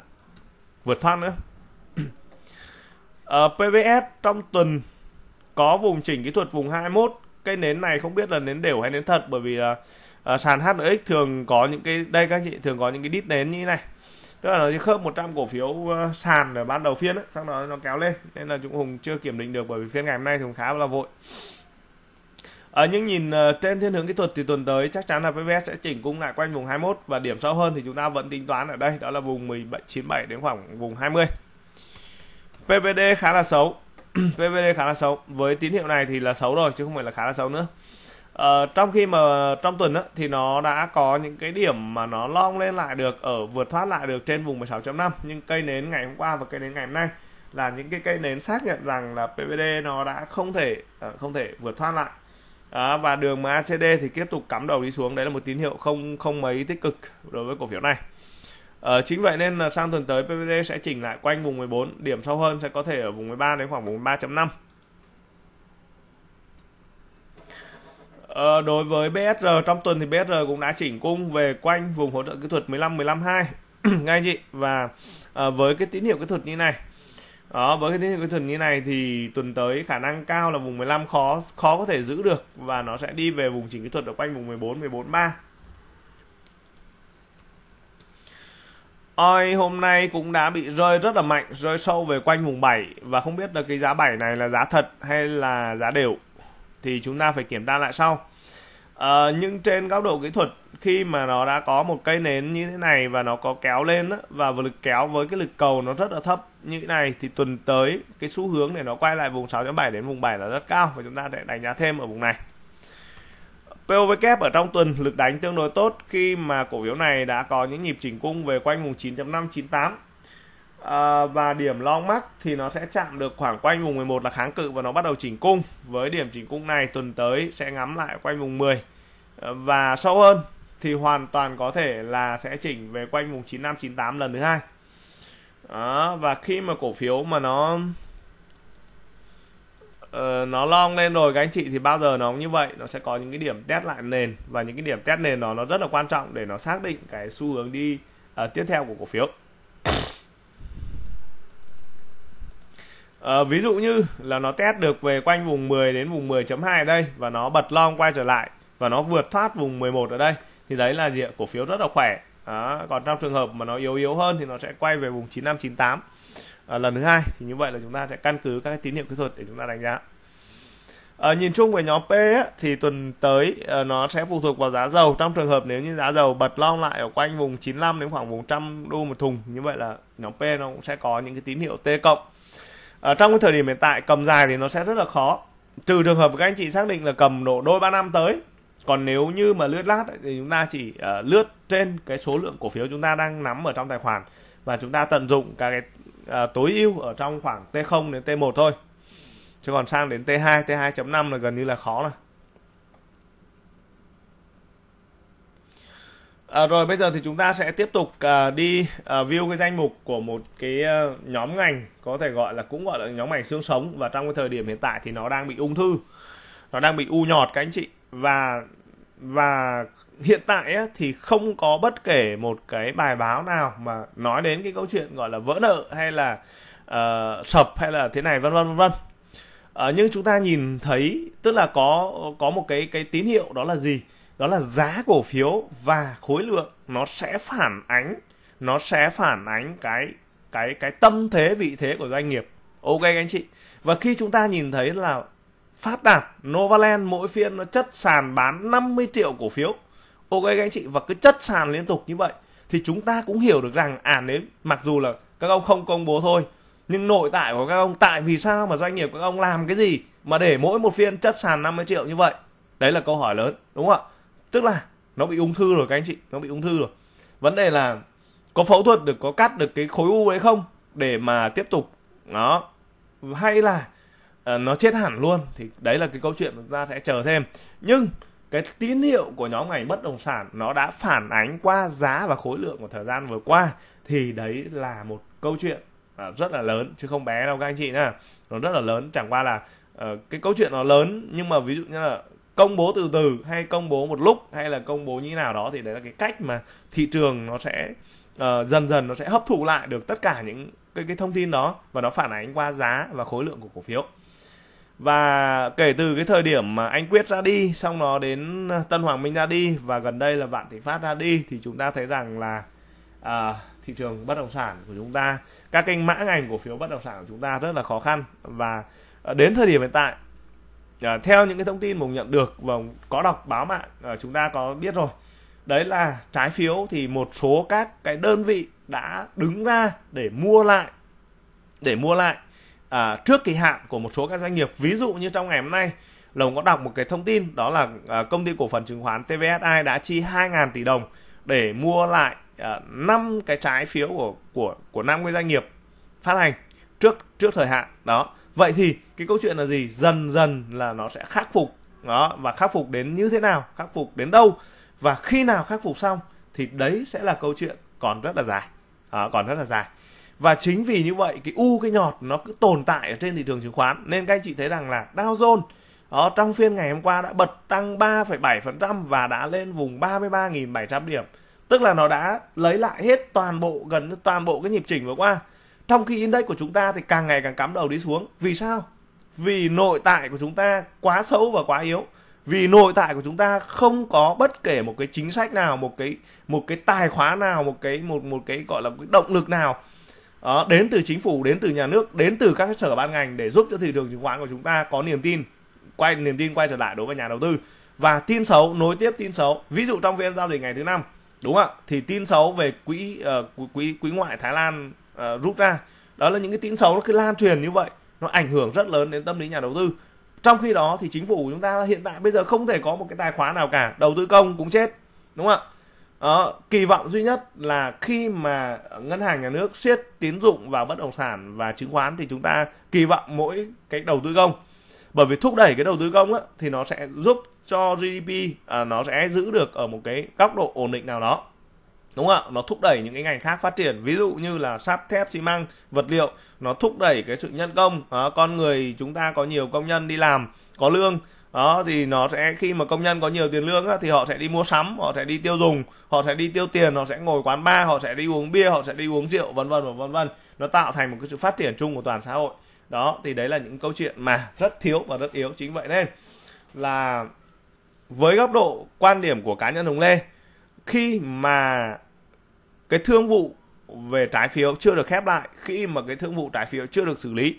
vượt thoát nữa ở ờ, PVS trong tuần có vùng chỉnh kỹ thuật vùng 21 cái nến này không biết là nến đều hay nến thật bởi vì là uh, à, sàn HNX thường có những cái đây các anh chị thường có những cái đít nến như thế này tức là nó khớp 100 cổ phiếu uh, sàn ở ban đầu phiên ấy, sau đó nó kéo lên nên là chúng hùng chưa kiểm định được bởi vì phiên ngày hôm nay thì hùng khá là vội À, nhưng nhìn uh, trên thiên hướng kỹ thuật thì tuần tới chắc chắn là PVS sẽ chỉnh cung lại quanh vùng 21 và điểm sâu hơn thì chúng ta vẫn tính toán ở đây đó là vùng 1797 đến khoảng vùng 20. PVD khá là xấu. PVD khá là xấu. Với tín hiệu này thì là xấu rồi chứ không phải là khá là xấu nữa. Ờ, trong khi mà trong tuần đó thì nó đã có những cái điểm mà nó long lên lại được ở vượt thoát lại được trên vùng 16.5 nhưng cây nến ngày hôm qua và cây nến ngày hôm nay là những cái cây nến xác nhận rằng là PVD nó đã không thể ờ, không thể vượt thoát lại à, và đường MACD thì tiếp tục cắm đầu đi xuống đấy là một tín hiệu không không mấy tích cực đối với cổ phiếu này Ờ, chính vậy nên là sang tuần tới PVD sẽ chỉnh lại quanh vùng 14 điểm sâu hơn sẽ có thể ở vùng 13 đến khoảng vùng 3.5 ờ, đối với BSR trong tuần thì BSR cũng đã chỉnh cung về quanh vùng hỗ trợ kỹ thuật 15 15 2 ngay chị và à, với cái tín hiệu kỹ thuật như này đó với cái, cái tuần như này thì tuần tới khả năng cao là vùng 15 khó khó có thể giữ được và nó sẽ đi về vùng chỉnh kỹ thuật ở quanh vùng 14 14 3 Oi hôm nay cũng đã bị rơi rất là mạnh, rơi sâu về quanh vùng 7 và không biết là cái giá 7 này là giá thật hay là giá đều thì chúng ta phải kiểm tra lại sau à, nhưng trên góc độ kỹ thuật khi mà nó đã có một cây nến như thế này và nó có kéo lên đó, và vừa lực kéo với cái lực cầu nó rất là thấp như thế này thì tuần tới cái xu hướng để nó quay lại vùng 6.7 đến vùng 7 là rất cao và chúng ta sẽ đánh giá thêm ở vùng này POV kép ở trong tuần lực đánh tương đối tốt khi mà cổ phiếu này đã có những nhịp chỉnh cung về quanh vùng 9.5 98 Ờ, và điểm long mắc thì nó sẽ chạm được khoảng quanh vùng 11 là kháng cự và nó bắt đầu chỉnh cung với điểm chỉnh cung này tuần tới sẽ ngắm lại quanh vùng 10 ờ, và sâu hơn thì hoàn toàn có thể là sẽ chỉnh về quanh vùng 95 98 lần thứ hai đó, và khi mà cổ phiếu mà nó uh, nó long lên rồi các anh chị thì bao giờ nó như vậy nó sẽ có những cái điểm test lại nền và những cái điểm test nền đó nó rất là quan trọng để nó xác định cái xu hướng đi uh, tiếp theo của cổ phiếu À, ví dụ như là nó test được về quanh vùng 10 đến vùng 10.2 ở đây và nó bật long quay trở lại và nó vượt thoát vùng 11 ở đây thì đấy là gì cổ phiếu rất là khỏe à, còn trong trường hợp mà nó yếu yếu hơn thì nó sẽ quay về vùng 95 98 à, lần thứ hai thì như vậy là chúng ta sẽ căn cứ các cái tín hiệu kỹ thuật để chúng ta đánh giá à, nhìn chung về nhóm P ấy, thì tuần tới à, nó sẽ phụ thuộc vào giá dầu trong trường hợp nếu như giá dầu bật long lại ở quanh vùng 95 đến khoảng vùng trăm đô một thùng như vậy là nhóm P nó cũng sẽ có những cái tín hiệu T cộng ở ờ, trong cái thời điểm hiện tại cầm dài thì nó sẽ rất là khó trừ trường hợp các anh chị xác định là cầm độ đôi ba năm tới còn nếu như mà lướt lát thì chúng ta chỉ uh, lướt trên cái số lượng cổ phiếu chúng ta đang nắm ở trong tài khoản và chúng ta tận dụng các cái uh, tối ưu ở trong khoảng T0 đến T1 thôi chứ còn sang đến T2 T2.5 là gần như là khó rồi À, rồi bây giờ thì chúng ta sẽ tiếp tục à, đi à, view cái danh mục của một cái à, nhóm ngành có thể gọi là cũng gọi là nhóm ngành xương sống và trong cái thời điểm hiện tại thì nó đang bị ung thư nó đang bị u nhọt các anh chị và và hiện tại á, thì không có bất kể một cái bài báo nào mà nói đến cái câu chuyện gọi là vỡ nợ hay là uh, sập hay là thế này vân vân vân vân uh, nhưng chúng ta nhìn thấy tức là có có một cái cái tín hiệu đó là gì đó là giá cổ phiếu và khối lượng nó sẽ phản ánh nó sẽ phản ánh cái cái cái tâm thế vị thế của doanh nghiệp ok các anh chị và khi chúng ta nhìn thấy là phát đạt Novaland mỗi phiên nó chất sàn bán 50 triệu cổ phiếu ok các anh chị và cứ chất sàn liên tục như vậy thì chúng ta cũng hiểu được rằng à nếu mặc dù là các ông không công bố thôi nhưng nội tại của các ông tại vì sao mà doanh nghiệp các ông làm cái gì mà để mỗi một phiên chất sàn 50 triệu như vậy đấy là câu hỏi lớn đúng không ạ tức là nó bị ung thư rồi các anh chị nó bị ung thư rồi vấn đề là có phẫu thuật được có cắt được cái khối u đấy không để mà tiếp tục nó hay là uh, nó chết hẳn luôn thì đấy là cái câu chuyện chúng ta sẽ chờ thêm nhưng cái tín hiệu của nhóm ngành bất động sản nó đã phản ánh qua giá và khối lượng của thời gian vừa qua thì đấy là một câu chuyện à, rất là lớn chứ không bé đâu các anh chị nhá nó rất là lớn chẳng qua là uh, cái câu chuyện nó lớn nhưng mà ví dụ như là công bố từ từ hay công bố một lúc hay là công bố như thế nào đó thì đấy là cái cách mà thị trường nó sẽ uh, dần dần nó sẽ hấp thụ lại được tất cả những cái cái thông tin đó và nó phản ánh qua giá và khối lượng của cổ phiếu và kể từ cái thời điểm mà anh quyết ra đi xong nó đến ờ, tân hoàng minh ra đi và gần đây là vạn thị phát ra đi thì chúng ta thấy rằng là uh, thị trường bất động sản của chúng ta các kênh mã ngành cổ phiếu bất động sản của chúng ta rất là khó khăn và đến thời điểm hiện tại à, theo những cái thông tin mình nhận được và có đọc báo mạng à, chúng ta có biết rồi đấy là trái phiếu thì một số các cái đơn vị đã đứng ra để mua lại để mua lại à, trước kỳ hạn của một số các doanh nghiệp ví dụ như trong ngày hôm nay lồng có đọc một cái thông tin đó là à, công ty cổ phần chứng khoán TVSI đã chi 2.000 tỷ đồng để mua lại năm à, cái trái phiếu của của của năm cái doanh nghiệp phát hành trước trước thời hạn đó vậy thì cái câu chuyện là gì dần dần là nó sẽ khắc phục đó và khắc phục đến như thế nào khắc phục đến đâu và khi nào khắc phục xong thì đấy sẽ là câu chuyện còn rất là dài à, còn rất là dài và chính vì như vậy cái u cái nhọt nó cứ tồn tại ở trên thị trường chứng khoán nên các anh chị thấy rằng là Dow Jones đó, trong phiên ngày hôm qua đã bật tăng 3,7% và đã lên vùng 33.700 điểm tức là nó đã lấy lại hết toàn bộ gần toàn bộ cái nhịp chỉnh vừa qua trong khi index của chúng ta thì càng ngày càng cắm đầu đi xuống vì sao vì nội tại của chúng ta quá xấu và quá yếu vì nội tại của chúng ta không có bất kể một cái chính sách nào một cái một cái tài khoá nào một cái một một cái gọi là một cái động lực nào đó, ờ, đến từ chính phủ đến từ nhà nước đến từ các sở ban ngành để giúp cho thị trường chứng khoán của chúng ta có niềm tin quay niềm tin quay trở lại đối với nhà đầu tư và tin xấu nối tiếp tin xấu ví dụ trong phiên giao dịch ngày thứ năm đúng không ạ thì tin xấu về quỹ uh, quỹ quỹ ngoại Thái Lan uh, rút ra đó là những cái tin xấu nó cứ lan truyền như vậy nó ảnh hưởng rất lớn đến tâm lý nhà đầu tư trong khi đó thì chính phủ của chúng ta hiện tại bây giờ không thể có một cái tài khoá nào cả đầu tư công cũng chết đúng không ạ đó, ờ, kỳ vọng duy nhất là khi mà ngân hàng nhà nước siết tín dụng vào bất động sản và chứng khoán thì chúng ta kỳ vọng mỗi cái đầu tư công bởi vì thúc đẩy cái đầu tư công á, thì nó sẽ giúp cho GDP à, nó sẽ giữ được ở một cái góc độ ổn định nào đó đúng không ạ nó thúc đẩy những cái ngành khác phát triển ví dụ như là sắt thép xi măng vật liệu nó thúc đẩy cái sự nhân công đó, con người chúng ta có nhiều công nhân đi làm có lương đó thì nó sẽ khi mà công nhân có nhiều tiền lương á, thì họ sẽ đi mua sắm họ sẽ đi tiêu dùng họ sẽ đi tiêu tiền họ sẽ ngồi quán bar họ sẽ đi uống bia họ sẽ đi uống rượu vân vân và vân vân nó tạo thành một cái sự phát triển chung của toàn xã hội đó thì đấy là những câu chuyện mà rất thiếu và rất yếu chính vậy nên là với góc độ quan điểm của cá nhân hồng lê khi mà cái thương vụ về trái phiếu chưa được khép lại khi mà cái thương vụ trái phiếu chưa được xử lý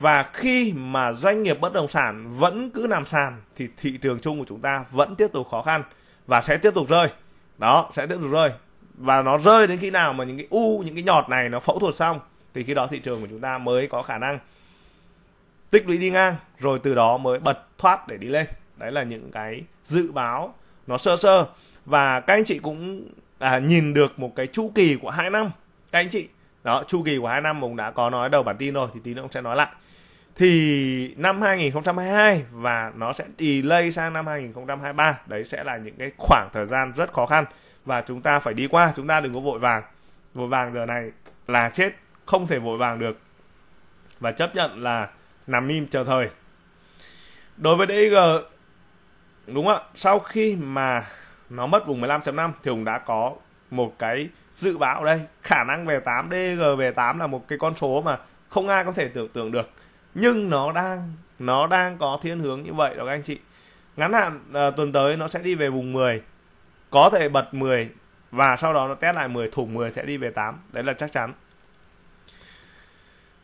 và khi mà doanh nghiệp bất động sản vẫn cứ nằm sàn thì thị trường chung của chúng ta vẫn tiếp tục khó khăn và sẽ tiếp tục rơi đó sẽ tiếp tục rơi và nó rơi đến khi nào mà những cái u những cái nhọt này nó phẫu thuật xong thì khi đó thị trường của chúng ta mới có khả năng tích lũy đi ngang rồi từ đó mới bật thoát để đi lên đấy là những cái dự báo nó sơ sơ và các anh chị cũng à, nhìn được một cái chu kỳ của hai năm các anh chị đó chu kỳ của hai năm mình đã có nói đầu bản tin rồi thì tí nữa ông sẽ nói lại thì năm 2022 và nó sẽ delay sang năm 2023 đấy sẽ là những cái khoảng thời gian rất khó khăn và chúng ta phải đi qua chúng ta đừng có vội vàng vội vàng giờ này là chết không thể vội vàng được và chấp nhận là nằm im chờ thời đối với Dg đúng ạ sau khi mà nó mất vùng 15.5 thì Hùng đã có một cái dự báo đây khả năng về 8 DG về 8 là một cái con số mà không ai có thể tưởng tượng được nhưng nó đang nó đang có thiên hướng như vậy đó các anh chị ngắn hạn à, tuần tới nó sẽ đi về vùng 10 có thể bật 10 và sau đó nó test lại 10 thủng 10 sẽ đi về 8 đấy là chắc chắn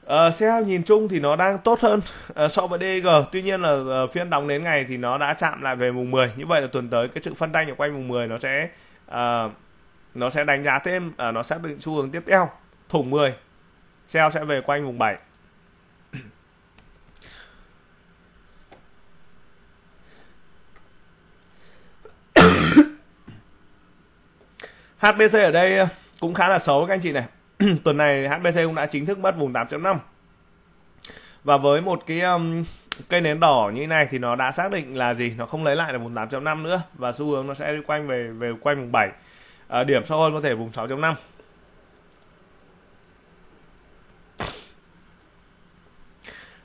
Uh, nhìn chung thì nó đang tốt hơn uh, so với DG tuy nhiên là uh, ờ, phiên đóng đến ngày thì nó đã chạm lại về mùng 10 như vậy là tuần tới cái sự phân tranh ở quanh mùng 10 nó sẽ uh, nó sẽ đánh giá thêm uh, nó xác định xu hướng tiếp theo thủng 10 sell sẽ về quanh vùng 7 HBC ở đây cũng khá là xấu các anh chị này tuần này HBC cũng đã chính thức bắt vùng 8.5 và với một cái um, cây nến đỏ như thế này thì nó đã xác định là gì nó không lấy lại được vùng 8.5 nữa và xu hướng nó sẽ đi quanh về về quanh vùng 7 à, ờ, điểm sâu hơn có thể vùng 6.5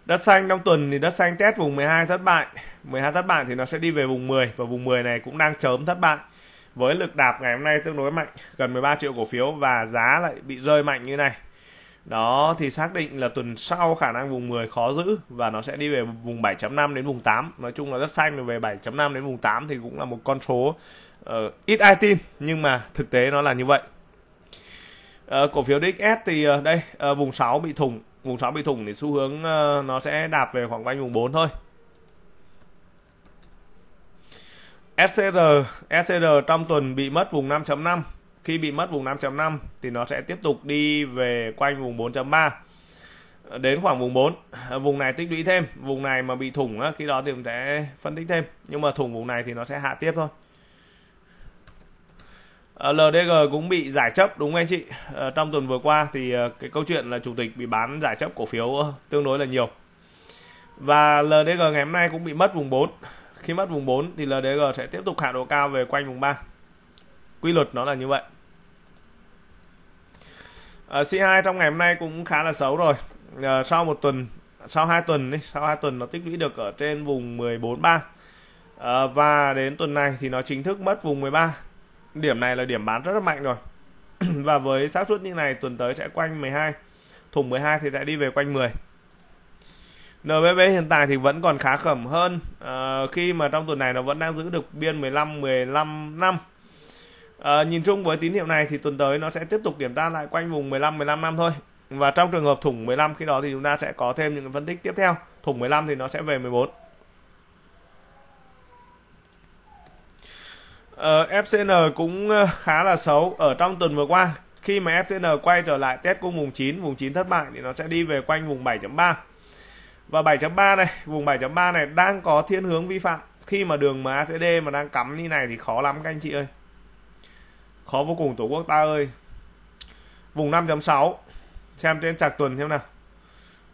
Đất xanh trong tuần thì đất xanh test vùng 12 thất bại 12 thất bại thì nó sẽ đi về vùng 10 Và vùng 10 này cũng đang chớm thất bại với lực đạp ngày hôm nay tương đối mạnh gần 13 triệu cổ phiếu và giá lại bị rơi mạnh như này đó thì xác định là tuần sau khả năng vùng 10 khó giữ và nó sẽ đi về vùng 7.5 đến vùng 8 nói chung là rất xanh về 7.5 đến vùng 8 thì cũng là một con số uh, ít ai tin nhưng mà thực tế nó là như vậy uh, cổ phiếu DXS thì uh, đây uh, vùng 6 bị thủng vùng 6 bị thủng thì xu hướng uh, nó sẽ đạp về khoảng quanh vùng 4 thôi SCR SCR trong tuần bị mất vùng 5.5 khi bị mất vùng 5.5 thì nó sẽ tiếp tục đi về quanh vùng 4.3 đến khoảng vùng 4 vùng này tích lũy thêm vùng này mà bị thủng á, khi đó thì mình sẽ phân tích thêm nhưng mà thủng vùng này thì nó sẽ hạ tiếp thôi ờ, LDG cũng bị giải chấp đúng không anh chị ờ, trong tuần vừa qua thì ờ, cái câu chuyện là chủ tịch bị bán giải chấp cổ phiếu tương đối là nhiều và LDG ngày hôm nay cũng bị mất vùng 4 khi mất vùng 4 thì LDG sẽ tiếp tục hạ độ cao về quanh vùng 3 quy luật nó là như vậy à, C2 trong ngày hôm nay cũng khá là xấu rồi à, sau một tuần sau hai tuần ấy, sau hai tuần nó tích lũy được ở trên vùng 143 à, và đến tuần này thì nó chính thức mất vùng 13 điểm này là điểm bán rất là mạnh rồi và với xác suất như này tuần tới sẽ quanh 12 thủng 12 thì sẽ đi về quanh 10 nbb hiện tại thì vẫn còn khá khẩm hơn à, khi mà trong tuần này nó vẫn đang giữ được biên 15 15 năm à, nhìn chung với tín hiệu này thì tuần tới nó sẽ tiếp tục kiểm tra lại quanh vùng 15 15 năm thôi và trong trường hợp thủng 15 khi đó thì chúng ta sẽ có thêm những phân tích tiếp theo thủng 15 thì nó sẽ về 14 Ờ, FCN cũng ờ, khá là xấu ở trong tuần vừa qua khi mà FCN quay trở lại test cung vùng 9 vùng 9 thất bại thì nó sẽ đi về quanh vùng 7.3 và 7.3 này vùng 7.3 này đang có thiên hướng vi phạm khi mà đường MACD mà đang cắm như này thì khó lắm các anh chị ơi khó vô cùng tổ quốc ta ơi vùng 5.6 xem trên chặt tuần xem nào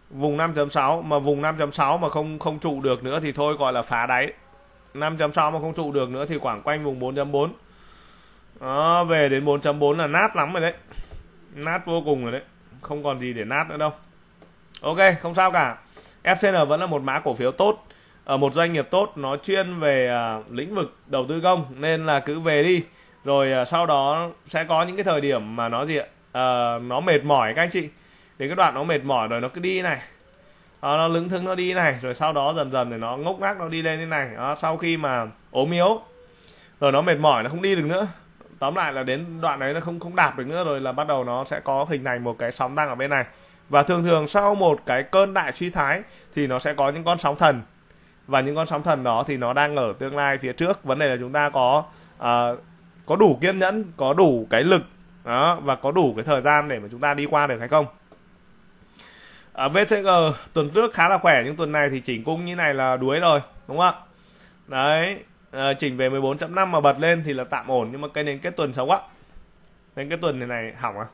vùng 5.6 mà vùng 5.6 mà không không trụ được nữa thì thôi gọi là phá đáy 5.6 mà không trụ được nữa thì khoảng quanh vùng 4.4 đó, về đến 4.4 là nát lắm rồi đấy nát vô cùng rồi đấy không còn gì để nát nữa đâu ok không sao cả FCN vẫn là một mã cổ phiếu tốt ờ, một doanh nghiệp tốt nó chuyên về ờ, lĩnh vực đầu tư công nên là cứ về đi rồi ờ, sau đó sẽ có những cái thời điểm mà nó gì ạ à, nó mệt mỏi các anh chị đến cái đoạn nó mệt mỏi rồi nó cứ đi này đó, nó lững thững nó đi này rồi sau đó dần dần thì nó ngốc ngác nó đi lên như này đó, sau khi mà ốm yếu rồi nó mệt mỏi nó không đi được nữa tóm lại là đến đoạn đấy nó không không đạp được nữa rồi là bắt đầu nó sẽ có hình thành một cái sóng tăng ở bên này và thường thường sau một cái cơn đại suy thái thì nó sẽ có những con sóng thần và những con sóng thần đó thì nó đang ở tương lai phía trước vấn đề là chúng ta có à, có đủ kiên nhẫn có đủ cái lực đó và có đủ cái thời gian để mà chúng ta đi qua được hay không ở à, VCG tuần trước khá là khỏe nhưng tuần này thì chỉnh cung như này là đuối rồi đúng không ạ đấy à, chỉnh về 14.5 mà bật lên thì là tạm ổn nhưng mà cái nền kết tuần xấu á nên cái tuần này này hỏng à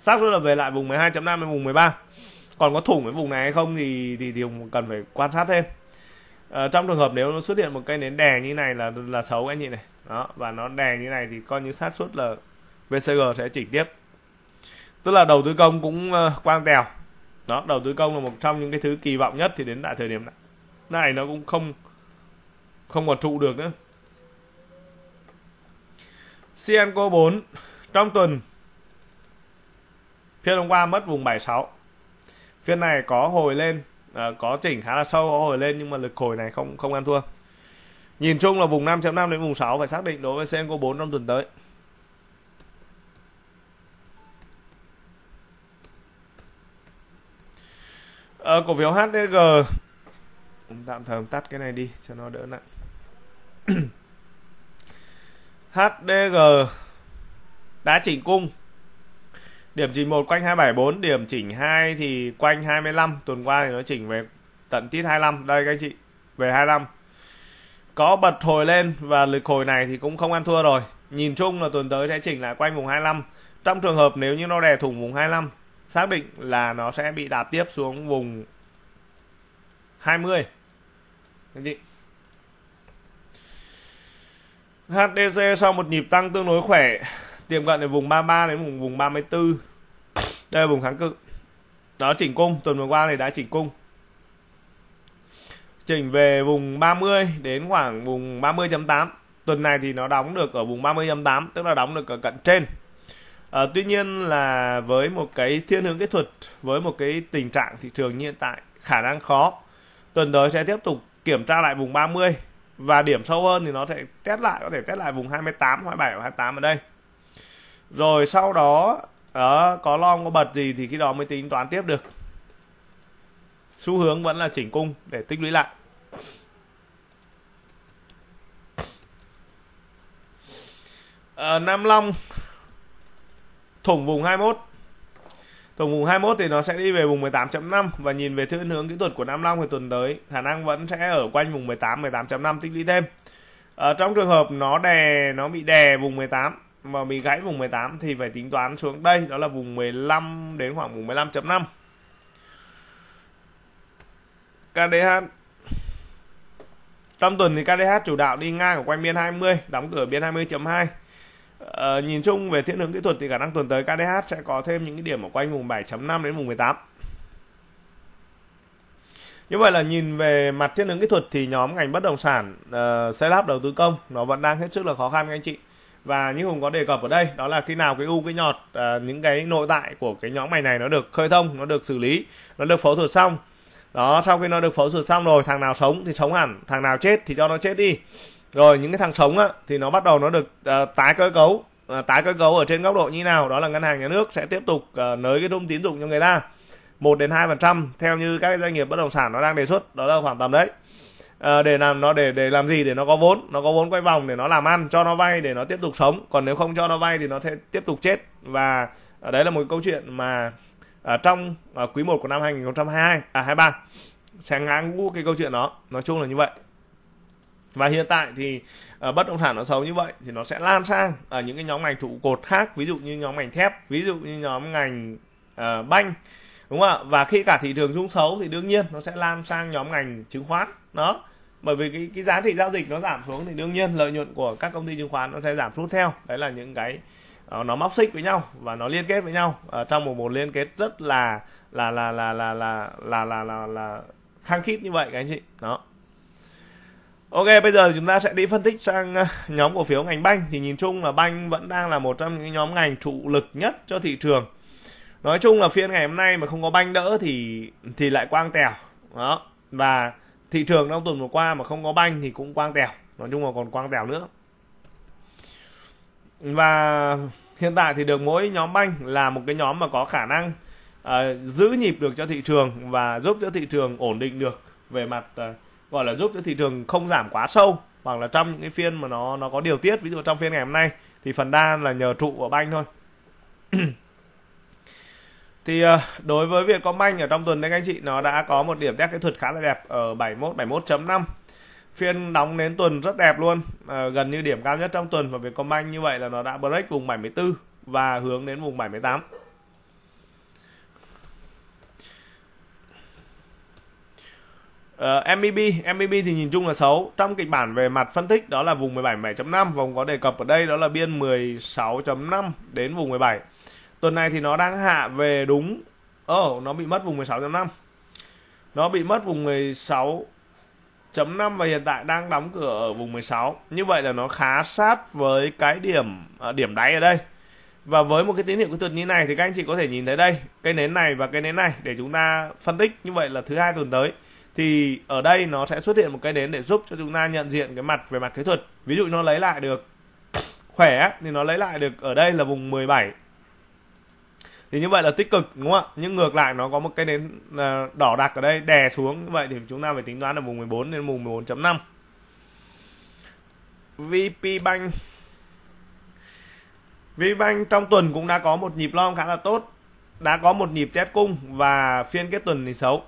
xác suất là về lại vùng 12.5 hay vùng 13 còn có thủng cái vùng này hay không thì thì, thì cần phải quan sát thêm à, trong trường hợp nếu nó xuất hiện một cây nến đè như này là là xấu anh chị này đó và nó đè như này thì coi như xác suất là VCG sẽ chỉnh tiếp tức là đầu tư công cũng uh, quang tèo đó đầu tư công là một trong những cái thứ kỳ vọng nhất thì đến tại thời điểm này nó cũng không không còn trụ được nữa cnco 4 trong tuần phiên hôm qua mất vùng 76 phiên này có hồi lên à, có chỉnh khá là sâu có hồi lên nhưng mà lực hồi này không không ăn thua nhìn chung là vùng 5.5 đến vùng 6 phải xác định đối với Senko 4 trong tuần tới à, cổ phiếu HDG tạm thời tắt cái này đi cho nó đỡ nặng HDG đã chỉnh cung Điểm chỉnh 1 quanh 274, điểm chỉnh 2 thì quanh 25, tuần qua thì nó chỉnh về tận tít 25, đây các anh chị, về 25. Có bật hồi lên và lực hồi này thì cũng không ăn thua rồi. Nhìn chung là tuần tới sẽ chỉnh lại quanh vùng 25. Trong trường hợp nếu như nó đè thủng vùng 25, xác định là nó sẽ bị đạp tiếp xuống vùng 20. Anh chị. HDC sau một nhịp tăng tương đối khỏe tiệm cận ở vùng 33 đến vùng vùng 34 đây là vùng kháng cự đó chỉnh cung tuần vừa qua thì đã chỉnh cung chỉnh về vùng 30 đến khoảng vùng 30.8 tuần này thì nó đóng được ở vùng 30.8 tức là đóng được ở cận trên à, tuy nhiên là với một cái thiên hướng kỹ thuật với một cái tình trạng thị trường như hiện tại khả năng khó tuần tới sẽ tiếp tục kiểm tra lại vùng 30 và điểm sâu hơn thì nó sẽ test lại có thể test lại vùng 28 27 28 ở đây rồi sau đó đó ờ, có lon có bật gì thì khi đó mới tính toán tiếp được xu hướng vẫn là chỉnh cung để tích lũy lại à, Nam Long thủng vùng 21 thủng vùng 21 thì nó sẽ đi về vùng 18.5 và nhìn về thiên hướng kỹ thuật của Nam Long thì tuần tới khả năng vẫn sẽ ở quanh vùng 18 18.5 tích lũy thêm à, trong trường hợp nó đè nó bị đè vùng 18 mà mình gãy vùng 18 thì phải tính toán xuống đây đó là vùng 15 đến khoảng vùng 15.5 KDH trong tuần thì KDH chủ đạo đi ngang ở quanh biên 20 đóng cửa biên 20.2 ờ, nhìn chung về thiên hướng kỹ thuật thì khả năng tuần tới KDH sẽ có thêm những cái điểm ở quanh vùng 7.5 đến vùng 18 như vậy là nhìn về mặt thiên hướng kỹ thuật thì nhóm ngành bất động sản uh, xây lắp đầu tư công nó vẫn đang hết sức là khó khăn các anh chị và như hùng có đề cập ở đây đó là khi nào cái u cái nhọt à, những cái nội tại của cái nhóm mày này nó được khơi thông nó được xử lý nó được phẫu thuật xong đó sau khi nó được phẫu thuật xong rồi thằng nào sống thì sống hẳn thằng nào chết thì cho nó chết đi rồi những cái thằng sống á, thì nó bắt đầu nó được à, tái cơ cấu à, tái cơ cấu ở trên góc độ như nào đó là ngân hàng nhà nước sẽ tiếp tục à, nới cái rung tín dụng cho người ta 1 đến 2% theo như các doanh nghiệp bất động sản nó đang đề xuất đó là khoảng tầm đấy Ờ, để làm nó để để làm gì để nó có vốn nó có vốn quay vòng để nó làm ăn cho nó vay để nó tiếp tục sống còn nếu không cho nó vay thì nó sẽ tiếp tục chết và à, đấy là một câu chuyện mà ở à, trong à, quý 1 của năm 2022 à 23 sẽ ngang ngũ cái câu chuyện đó nói chung là như vậy và hiện tại thì uh, bất động sản nó xấu như vậy thì nó sẽ lan sang ở những cái nhóm ngành trụ cột khác ví dụ như nhóm ngành thép ví dụ như nhóm ngành uh, banh đúng không ạ và khi cả thị trường xuống xấu thì đương nhiên nó sẽ lan sang nhóm ngành chứng khoán đó bởi vì cái cái giá trị giao dịch nó giảm xuống thì đương nhiên lợi nhuận của các công ty chứng khoán nó sẽ giảm sút theo đấy là những cái ờ, nó móc xích với nhau và nó liên kết với nhau ở ờ, trong một một liên kết rất là là là là là là là là là, là khăng khít như vậy các anh chị đó Ok, bây giờ chúng ta sẽ đi phân tích sang ờ, nhóm cổ phiếu ngành banh. Thì nhìn chung là banh vẫn đang là một trong những nhóm ngành trụ lực nhất cho thị trường. Nói chung là phiên ngày hôm nay mà không có banh đỡ thì thì lại quang tèo. Đó. Và thị trường trong tuần vừa qua mà không có banh thì cũng quang tèo nói chung là còn quang tèo nữa và hiện tại thì được mỗi nhóm banh là một cái nhóm mà có khả năng uh, giữ nhịp được cho thị trường và giúp cho thị trường ổn định được về mặt uh, gọi là giúp cho thị trường không giảm quá sâu hoặc là trong những cái phiên mà nó nó có điều tiết ví dụ trong phiên ngày hôm nay thì phần đa là nhờ trụ của banh thôi thì ờ, đối với việc Vietcombank ở trong tuần đấy các anh chị nó đã có một điểm test kỹ thuật khá là đẹp ở 71 71.5 phiên đóng đến tuần rất đẹp luôn à, gần như điểm cao nhất trong tuần và việc Vietcombank như vậy là nó đã break vùng 74 và hướng đến vùng 78 Uh, MEB, MEB thì nhìn chung là xấu Trong kịch bản về mặt phân tích đó là vùng 17 7.5 Vùng có đề cập ở đây đó là biên 16.5 đến vùng 17 tuần này thì nó đang hạ về đúng ồ oh, nó bị mất vùng 16.5 nó bị mất vùng 16.5 và hiện tại đang đóng cửa ở vùng 16 như vậy là nó khá sát với cái điểm à, điểm đáy ở đây và với một cái tín hiệu kỹ thuật như này thì các anh chị có thể nhìn thấy đây cây nến này và cây nến này để chúng ta phân tích như vậy là thứ hai tuần tới thì ở đây nó sẽ xuất hiện một cây nến để giúp cho chúng ta nhận diện cái mặt về mặt kỹ thuật ví dụ nó lấy lại được khỏe thì nó lấy lại được ở đây là vùng 17 thì như vậy là tích cực đúng không ạ nhưng ngược lại nó có một cái đến à, đỏ đặc ở đây đè xuống như vậy thì chúng ta phải tính toán ở vùng 14 đến vùng 14.5 VP Bank VBank trong tuần cũng đã có một nhịp long khá là tốt đã có một nhịp test cung và phiên kết tuần thì xấu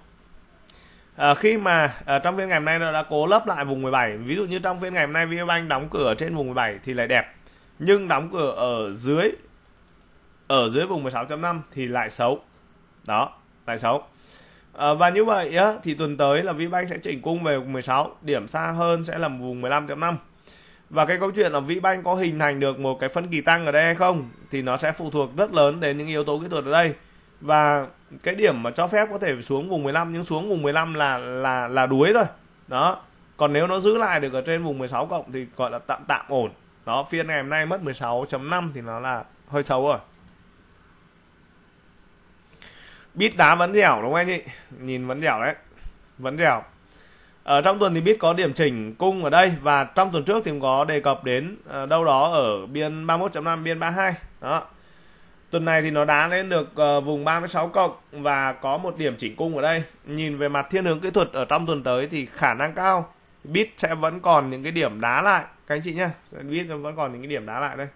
à, khi mà à, trong phiên ngày hôm nay nó đã cố lấp lại vùng 17 ví dụ như trong phiên ngày hôm nay VBank đóng cửa trên vùng 17 thì lại đẹp nhưng đóng cửa ở dưới ở dưới vùng 16.5 thì lại xấu đó lại xấu à, và như vậy á, thì tuần tới là VBank sẽ chỉnh cung về 16 điểm xa hơn sẽ là vùng 15.5 và cái câu chuyện là VBank có hình thành được một cái phân kỳ tăng ở đây hay không thì nó sẽ phụ thuộc rất lớn đến những yếu tố kỹ thuật ở đây và cái điểm mà cho phép có thể xuống vùng 15 nhưng xuống vùng 15 là là là đuối rồi đó còn nếu nó giữ lại được ở trên vùng 16 cộng thì gọi là tạm tạm ổn đó phiên ngày hôm nay mất 16.5 thì nó là hơi xấu rồi bit đá vẫn dẻo đúng không anh chị nhìn vẫn dẻo đấy vẫn dẻo ở ờ, trong tuần thì bit có điểm chỉnh cung ở đây và trong tuần trước thì cũng có đề cập đến ờ, đâu đó ở biên 31.5 biên 32 đó tuần này thì nó đá lên được ờ, vùng 36 cộng và có một điểm chỉnh cung ở đây nhìn về mặt thiên hướng kỹ thuật ở trong tuần tới thì khả năng cao bit sẽ vẫn còn những cái điểm đá lại các anh chị nhá bit vẫn còn những cái điểm đá lại đây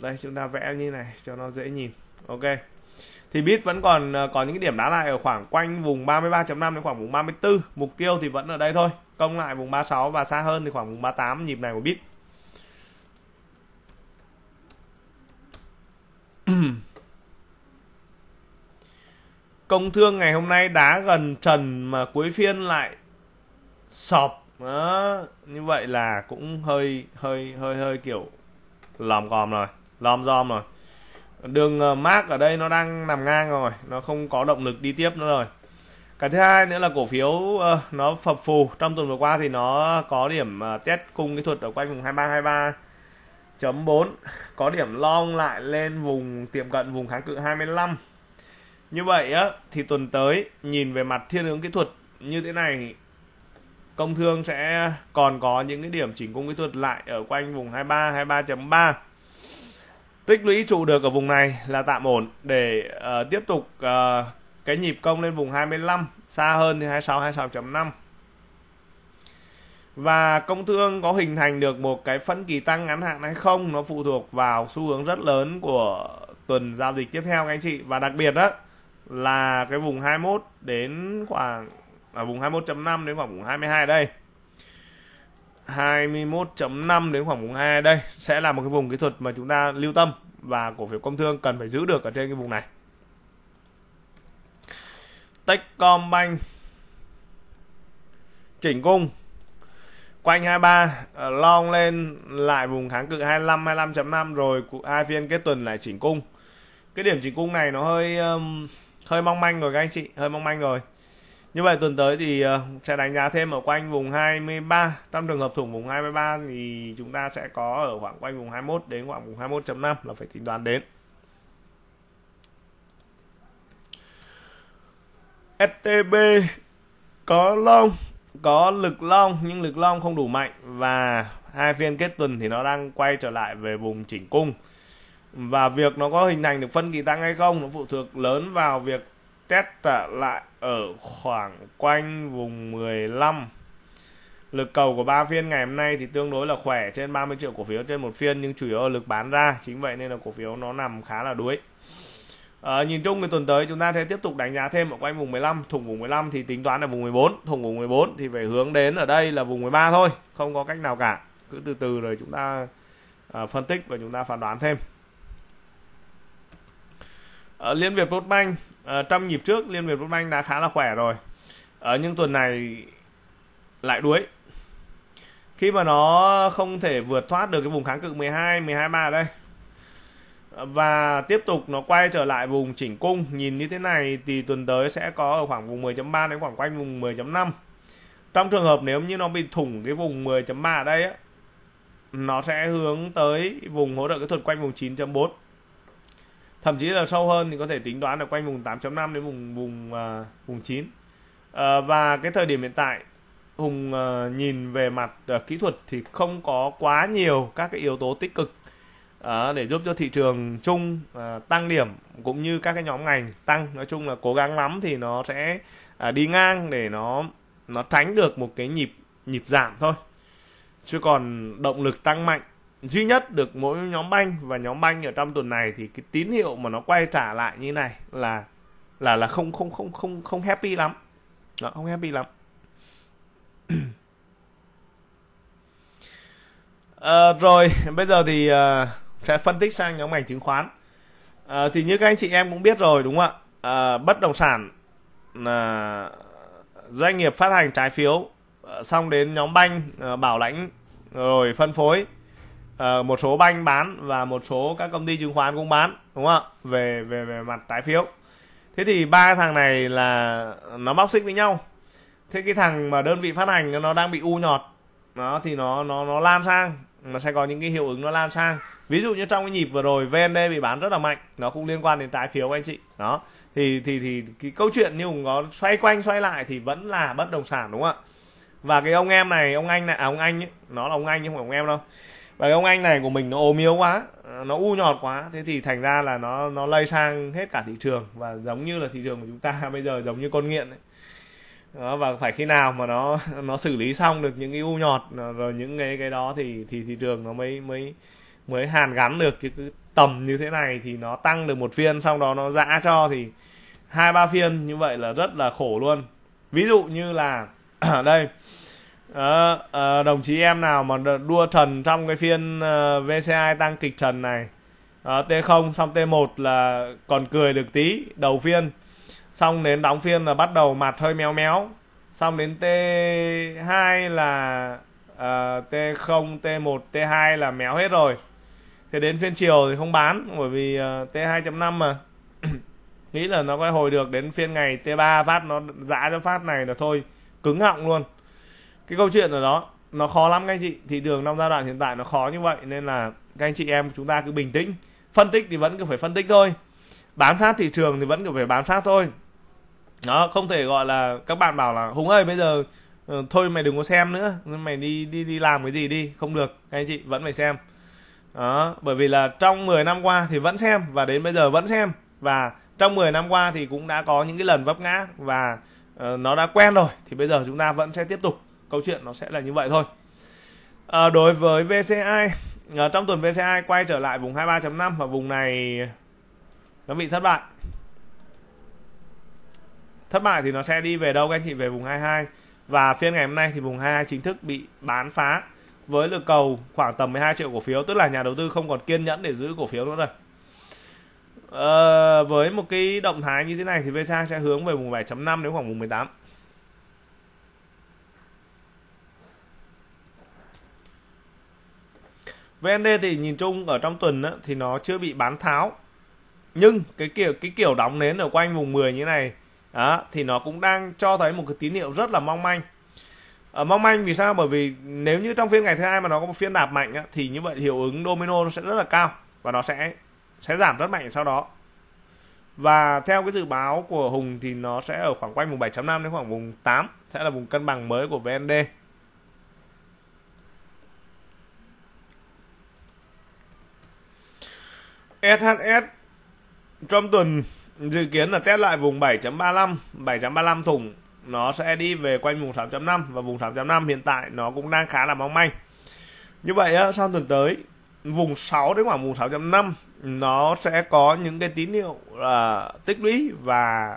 đây chúng ta vẽ như này cho nó dễ nhìn ok thì bit vẫn còn ờ, có những cái điểm đá lại ở khoảng quanh vùng 33.5 đến khoảng vùng 34 mục tiêu thì vẫn ở đây thôi công lại vùng 36 và xa hơn thì khoảng vùng 38 nhịp này của bit công thương ngày hôm nay đá gần trần mà cuối phiên lại sọp đó như vậy là cũng hơi hơi hơi hơi kiểu lòm còm rồi lòm dòm rồi đường ờ, mark ở đây nó đang nằm ngang rồi nó không có động lực đi tiếp nữa rồi cái thứ hai nữa là cổ phiếu ờ, nó phập phù trong tuần vừa qua thì nó có điểm ờ, test cung kỹ thuật ở quanh vùng 2323 chấm 4 có điểm long lại lên vùng tiệm cận vùng kháng cự 25 như vậy á thì tuần tới nhìn về mặt thiên hướng kỹ thuật như thế này công thương sẽ còn có những cái điểm chỉnh cung kỹ thuật lại ở quanh vùng 23 23.3 tích lũy trụ được ở vùng này là tạm ổn để uh, tiếp tục uh, cái nhịp công lên vùng 25 xa hơn thì 26 26.5 và công thương có hình thành được một cái phân kỳ tăng ngắn hạn hay không nó phụ thuộc vào xu hướng rất lớn của tuần giao dịch tiếp theo các anh chị và đặc biệt đó là cái vùng 21 đến khoảng ở à, vùng 21.5 đến khoảng vùng 22 đây 21.5 đến khoảng vùng 2 đây sẽ là một cái vùng kỹ thuật mà chúng ta lưu tâm và cổ phiếu công thương cần phải giữ được ở trên cái vùng này. Techcombank chỉnh cung quanh 23 ờ, long lên lại vùng kháng cự 25 25.5 rồi hai phiên kết tuần lại chỉnh cung. Cái điểm chỉnh cung này nó hơi um, hơi mong manh rồi các anh chị, hơi mong manh rồi như vậy tuần tới thì ờ, sẽ đánh giá thêm ở quanh vùng 23 trong trường hợp thủng vùng 23 thì chúng ta sẽ có ở khoảng quanh vùng 21 đến khoảng vùng 21.5 là phải tính toán đến STB có long có lực long nhưng lực long không đủ mạnh và hai phiên kết tuần thì nó đang quay trở lại về vùng chỉnh cung và việc nó có hình thành được phân kỳ tăng hay không nó phụ thuộc lớn vào việc test trả lại ở khoảng quanh vùng 15 lực cầu của ba phiên ngày hôm nay thì tương đối là khỏe trên 30 triệu cổ phiếu trên một phiên nhưng chủ yếu là lực bán ra chính vậy nên là cổ phiếu nó nằm khá là đuối à, nhìn chung thì tuần tới chúng ta sẽ tiếp tục đánh giá thêm ở quanh vùng 15 thủng vùng 15 thì tính toán là vùng 14 thủng vùng 14 thì phải hướng đến ở đây là vùng 13 thôi không có cách nào cả cứ từ từ rồi chúng ta à, phân tích và chúng ta phán đoán thêm ở ờ, Liên Việt Postbank à, trong nhịp trước liên việt banh đã khá là khỏe rồi à, nhưng tuần này lại đuối khi mà nó không thể vượt thoát được cái vùng kháng cự 12 12 3 đây ờ, và tiếp tục nó quay trở lại vùng chỉnh cung nhìn như thế này thì tuần tới sẽ có ở khoảng vùng 10.3 đến khoảng quanh vùng 10.5 trong trường hợp nếu như nó bị thủng cái vùng 10.3 ở đây á, nó sẽ hướng tới vùng hỗ trợ kỹ thuật quanh vùng 9.4 thậm chí là sâu hơn thì có thể tính toán là quanh vùng 8.5 đến vùng vùng uh, vùng 9 uh, ờ, và cái thời điểm hiện tại Hùng uh, nhìn về mặt uh, kỹ thuật thì không có quá nhiều các cái yếu tố tích cực uh, để giúp cho thị trường chung uh, tăng điểm cũng như các cái nhóm ngành tăng nói chung là cố gắng lắm thì nó sẽ uh, đi ngang để nó nó tránh được một cái nhịp nhịp giảm thôi chứ còn động lực tăng mạnh duy nhất được mỗi nhóm banh và nhóm banh ở trong tuần này thì cái tín hiệu mà nó quay trả lại như này là là là không không không không không happy lắm nó không happy lắm à, rồi bây giờ thì uh, sẽ phân tích sang nhóm ngành chứng khoán à, thì như các anh chị em cũng biết rồi đúng không ạ à, bất động sản là doanh nghiệp phát hành trái phiếu xong đến nhóm banh bảo lãnh rồi phân phối Ờ, một số banh bán và một số các công ty chứng khoán cũng bán đúng không ạ về về về mặt trái phiếu thế thì ba thằng này là nó bóc xích với nhau thế cái thằng mà đơn vị phát hành nó đang bị u nhọt nó thì nó nó nó lan sang nó sẽ có những cái hiệu ứng nó lan sang ví dụ như trong cái nhịp vừa rồi VND bị bán rất là mạnh nó cũng liên quan đến trái phiếu anh chị đó thì thì thì cái câu chuyện như nó xoay quanh xoay lại thì vẫn là bất động sản đúng không ạ và cái ông em này ông anh này à, ông anh ấy, nó là ông anh nhưng không phải ông em đâu và cái ông anh này của mình nó ốm yếu quá nó u nhọt quá thế thì thành ra là nó nó lây sang hết cả thị trường và giống như là thị trường của chúng ta bây giờ giống như con nghiện ấy. Đó, và phải khi nào mà nó nó xử lý xong được những cái u nhọt rồi những cái cái đó thì thì thị trường nó mới mới mới hàn gắn được chứ cứ tầm như thế này thì nó tăng được một phiên sau đó nó giã cho thì hai ba phiên như vậy là rất là khổ luôn ví dụ như là ở đây à, à, đồng chí em nào mà đua trần trong cái phiên uh, ờ, VCI tăng kịch trần này à, T0 xong T1 là còn cười được tí đầu phiên xong đến đóng phiên là bắt đầu mặt hơi méo méo xong đến T2 là uh, T0 T1 T2 là méo hết rồi thế đến phiên chiều thì không bán bởi vì uh, T2.5 mà nghĩ là nó có hồi được đến phiên ngày T3 phát nó dã cho phát này là thôi cứng họng luôn cái câu chuyện ở đó nó khó lắm các anh chị thị trường trong giai đoạn hiện tại nó khó như vậy nên là các anh chị em chúng ta cứ bình tĩnh phân tích thì vẫn cứ phải phân tích thôi bám sát thị trường thì vẫn cứ phải bám sát thôi nó không thể gọi là các bạn bảo là hùng ơi bây giờ ờ, thôi mày đừng có xem nữa mày đi đi đi làm cái gì đi không được các anh chị vẫn phải xem đó bởi vì là trong 10 năm qua thì vẫn xem và đến bây giờ vẫn xem và trong 10 năm qua thì cũng đã có những cái lần vấp ngã và uh, nó đã quen rồi thì bây giờ chúng ta vẫn sẽ tiếp tục câu chuyện nó sẽ là như vậy thôi à, đối với VCI à, trong tuần VCI quay trở lại vùng 23.5 và vùng này nó bị thất bại thất bại thì nó sẽ đi về đâu các anh chị về vùng 22 và phiên ngày hôm nay thì vùng 22 chính thức bị bán phá với lực cầu khoảng tầm 12 triệu cổ phiếu tức là nhà đầu tư không còn kiên nhẫn để giữ cổ phiếu nữa rồi à, với một cái động thái như thế này thì VCI sẽ hướng về vùng 7.5 đến khoảng vùng 18 VND thì nhìn chung ở trong tuần á, thì nó chưa bị bán tháo nhưng cái kiểu cái kiểu đóng nến ở quanh vùng 10 như này đó, thì nó cũng đang cho thấy một cái tín hiệu rất là mong manh ở ờ, mong manh vì sao bởi vì nếu như trong phiên ngày thứ hai mà nó có một phiên đạp mạnh á, thì như vậy hiệu ứng domino nó sẽ rất là cao và nó sẽ sẽ giảm rất mạnh sau đó và theo cái dự báo của Hùng thì nó sẽ ở khoảng quanh vùng 7.5 đến khoảng vùng 8 sẽ là vùng cân bằng mới của VND SHS trong tuần dự kiến là test lại vùng 7.35, 7.35 thùng nó sẽ đi về quanh vùng 6.5 và vùng 6.5 hiện tại nó cũng đang khá là mong manh. Như vậy á sau tuần tới vùng 6 đến khoảng vùng 6.5 nó sẽ có những cái tín hiệu là uh, tích lũy và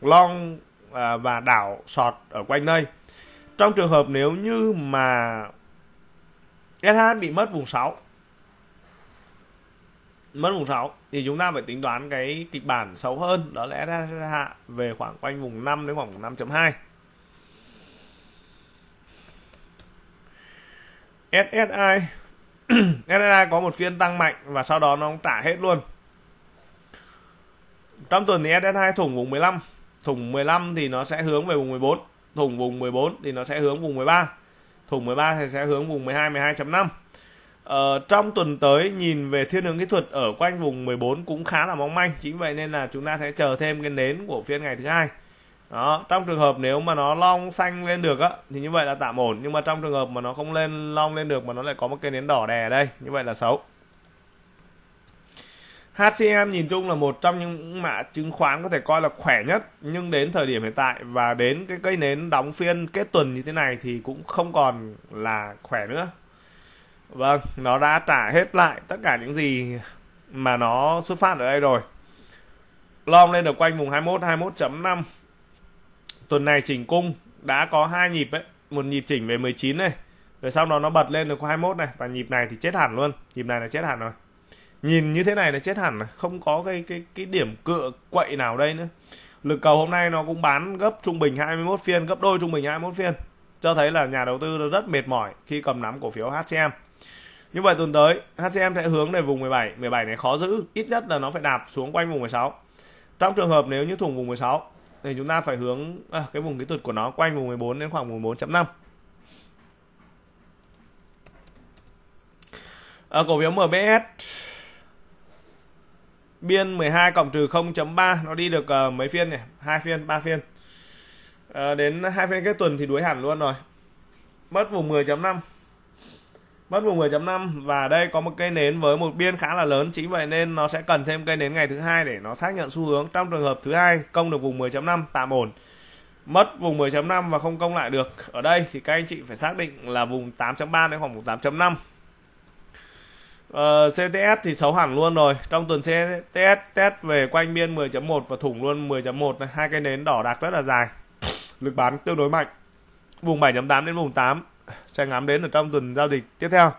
long uh, và đảo sọt ở quanh nơi. Trong trường hợp nếu như mà SH bị mất vùng 6 mất vùng 6 thì chúng ta phải tính toán cái kịch bản xấu hơn đó là SH hạ về khoảng quanh vùng 5 đến khoảng vùng 5.2 SSI SSI có một phiên tăng mạnh và sau đó nó cũng trả hết luôn trong tuần thì SSI thủng vùng 15 thủng 15 thì nó sẽ hướng về vùng 14 thủng vùng 14 thì nó sẽ hướng vùng 13 thủng 13 thì sẽ hướng vùng 12 12.5 Ờ, trong tuần tới nhìn về thiên hướng kỹ thuật ở quanh vùng 14 cũng khá là mong manh chính vậy nên là chúng ta sẽ chờ thêm cái nến của phiên ngày thứ hai đó trong trường hợp nếu mà nó long xanh lên được á thì như vậy là tạm ổn nhưng mà trong trường hợp mà nó không lên long lên được mà nó lại có một cây nến đỏ đè ở đây như vậy là xấu HCM nhìn chung là một trong những mã chứng khoán có thể coi là khỏe nhất nhưng đến thời điểm hiện tại và đến cái cây nến đóng phiên kết tuần như thế này thì cũng không còn là khỏe nữa vâng nó đã trả hết lại tất cả những gì mà nó xuất phát ở đây rồi long lên được quanh vùng 21 21.5 tuần này chỉnh cung đã có hai nhịp ấy một nhịp chỉnh về 19 này rồi sau đó nó bật lên được 21 này và nhịp này thì chết hẳn luôn nhịp này là chết hẳn rồi nhìn như thế này là chết hẳn không có cái cái cái điểm cựa quậy nào đây nữa lực cầu hôm nay nó cũng bán gấp trung bình 21 phiên gấp đôi trung bình 21 phiên cho thấy là nhà đầu tư rất mệt mỏi khi cầm nắm cổ phiếu HCM như vậy tuần tới HCM sẽ hướng về vùng 17, 17 này khó giữ, ít nhất là nó phải đạp xuống quanh vùng 16. Trong trường hợp nếu như thủng vùng 16 thì chúng ta phải hướng à, cái vùng kỹ thuật của nó quanh vùng 14 đến khoảng vùng 14.5. À, cổ phiếu MBS biên 12 cộng trừ 0.3 nó đi được uh, mấy phiên nhỉ? Hai phiên, ba phiên. Uh, đến hai phiên kết tuần thì đuối hẳn luôn rồi. Mất vùng 10.5 mất vùng 10.5 và đây có một cây nến với một biên khá là lớn chính vậy nên nó sẽ cần thêm cây nến ngày thứ hai để nó xác nhận xu hướng trong trường hợp thứ hai công được vùng 10.5 tạm ổn mất vùng 10.5 và không công lại được ở đây thì các anh chị phải xác định là vùng 8.3 đến khoảng vùng 8.5 Uh, CTS thì xấu hẳn luôn rồi trong tuần CTS test về quanh biên 10.1 và thủng luôn 10.1 hai cây nến đỏ đặc rất là dài lực bán tương đối mạnh vùng 7.8 đến vùng 8 sẽ ngắm đến ở trong tuần giao dịch tiếp theo.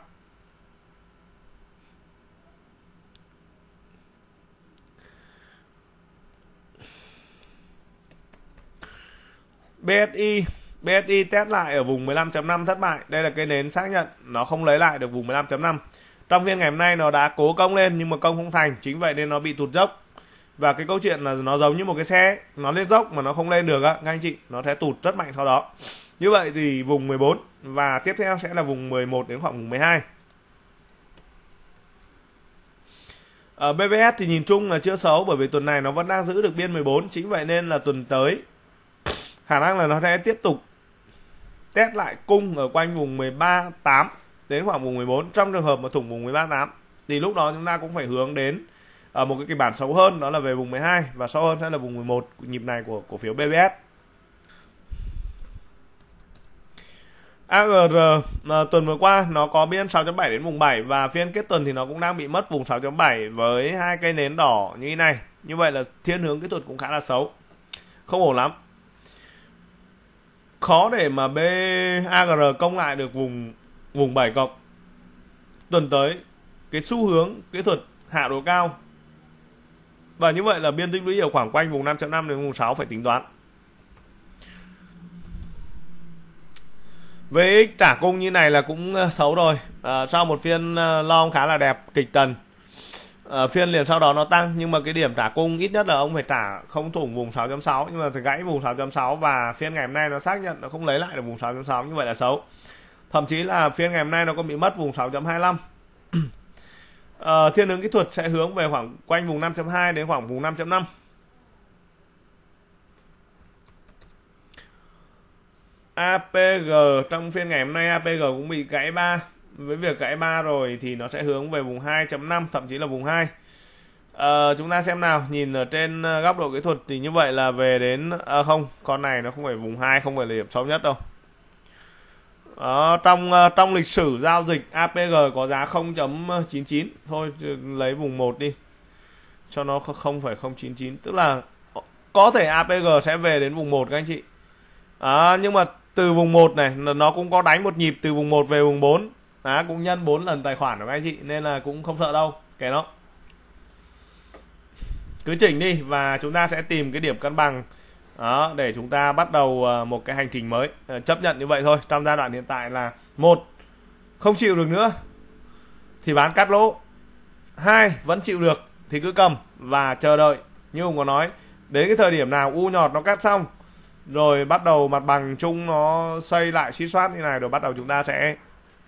BSI BSI test lại ở vùng 15.5 thất bại. Đây là cái nến xác nhận nó không lấy lại được vùng 15.5. Trong phiên ngày hôm nay nó đã cố công lên nhưng mà công không thành, chính vậy nên nó bị tụt dốc. Và cái câu chuyện là nó giống như một cái xe, nó lên dốc mà nó không lên được á, các anh chị, nó sẽ tụt rất mạnh sau đó. Như vậy thì vùng 14 và tiếp theo sẽ là vùng 11 đến khoảng vùng 12. Ở BVS thì nhìn chung là chưa xấu bởi vì tuần này nó vẫn đang giữ được biên 14, chính vậy nên là tuần tới khả năng là nó sẽ tiếp tục test lại cung ở quanh vùng 138 đến khoảng vùng 14 trong trường hợp mà thủng vùng 138 thì lúc đó chúng ta cũng phải hướng đến ở ờ, một cái kịch bản xấu hơn đó là về vùng 12 và sâu hơn sẽ là vùng 11 nhịp này của cổ phiếu BBS AGR à, ờ, tuần vừa qua nó có biên 6.7 đến vùng 7 và phiên kết tuần thì nó cũng đang bị mất vùng 6.7 với hai cây nến đỏ như thế này. Như vậy là thiên hướng kỹ thuật cũng khá là xấu. Không ổn lắm. Khó để mà B AGR công lại được vùng vùng 7 cộng. Tuần tới cái xu hướng kỹ thuật hạ độ cao. Và như vậy là biên tích lũy ở khoảng quanh vùng 5.5 đến vùng 6 phải tính toán. VX trả cung như này là cũng ờ, xấu rồi à, sau một phiên ờ, long khá là đẹp kịch trần à, phiên liền sau đó nó tăng nhưng mà cái điểm trả cung ít nhất là ông phải trả không thủng vùng 6.6 nhưng mà thì gãy vùng 6.6 và phiên ngày hôm nay nó xác nhận nó không lấy lại được vùng 6.6 như vậy là xấu thậm chí là phiên ngày hôm nay nó có bị mất vùng 6.25 à, thiên hướng kỹ thuật sẽ hướng về khoảng quanh vùng 5.2 đến khoảng vùng 5.5 APG trong phiên ngày hôm nay APG cũng bị gãy ba với việc gãy ba rồi thì nó sẽ hướng về vùng 2.5 thậm chí là vùng 2 à, ờ, chúng ta xem nào nhìn ở trên ờ, góc độ kỹ thuật thì như vậy là về đến à, không con này nó không phải vùng 2 không phải là điểm xấu nhất đâu đó, trong trong lịch sử giao dịch APG có giá 0.99 thôi lấy vùng 1 đi cho nó không 0.99 tức là có thể APG sẽ về đến vùng 1 các anh chị à, nhưng mà từ vùng 1 này nó cũng có đánh một nhịp từ vùng 1 về vùng 4 Đó, cũng nhân 4 lần tài khoản của anh chị nên là cũng không sợ đâu kệ nó cứ chỉnh đi và chúng ta sẽ tìm cái điểm cân bằng đó để chúng ta bắt đầu ờ, một cái hành trình mới ờ, chấp nhận như vậy thôi trong giai đoạn hiện tại là một không chịu được nữa thì bán cắt lỗ hai vẫn chịu được thì cứ cầm và chờ đợi như ông có nói đến cái thời điểm nào u nhọt nó cắt xong rồi bắt đầu mặt bằng chung nó xây lại chi soát như này rồi bắt đầu chúng ta sẽ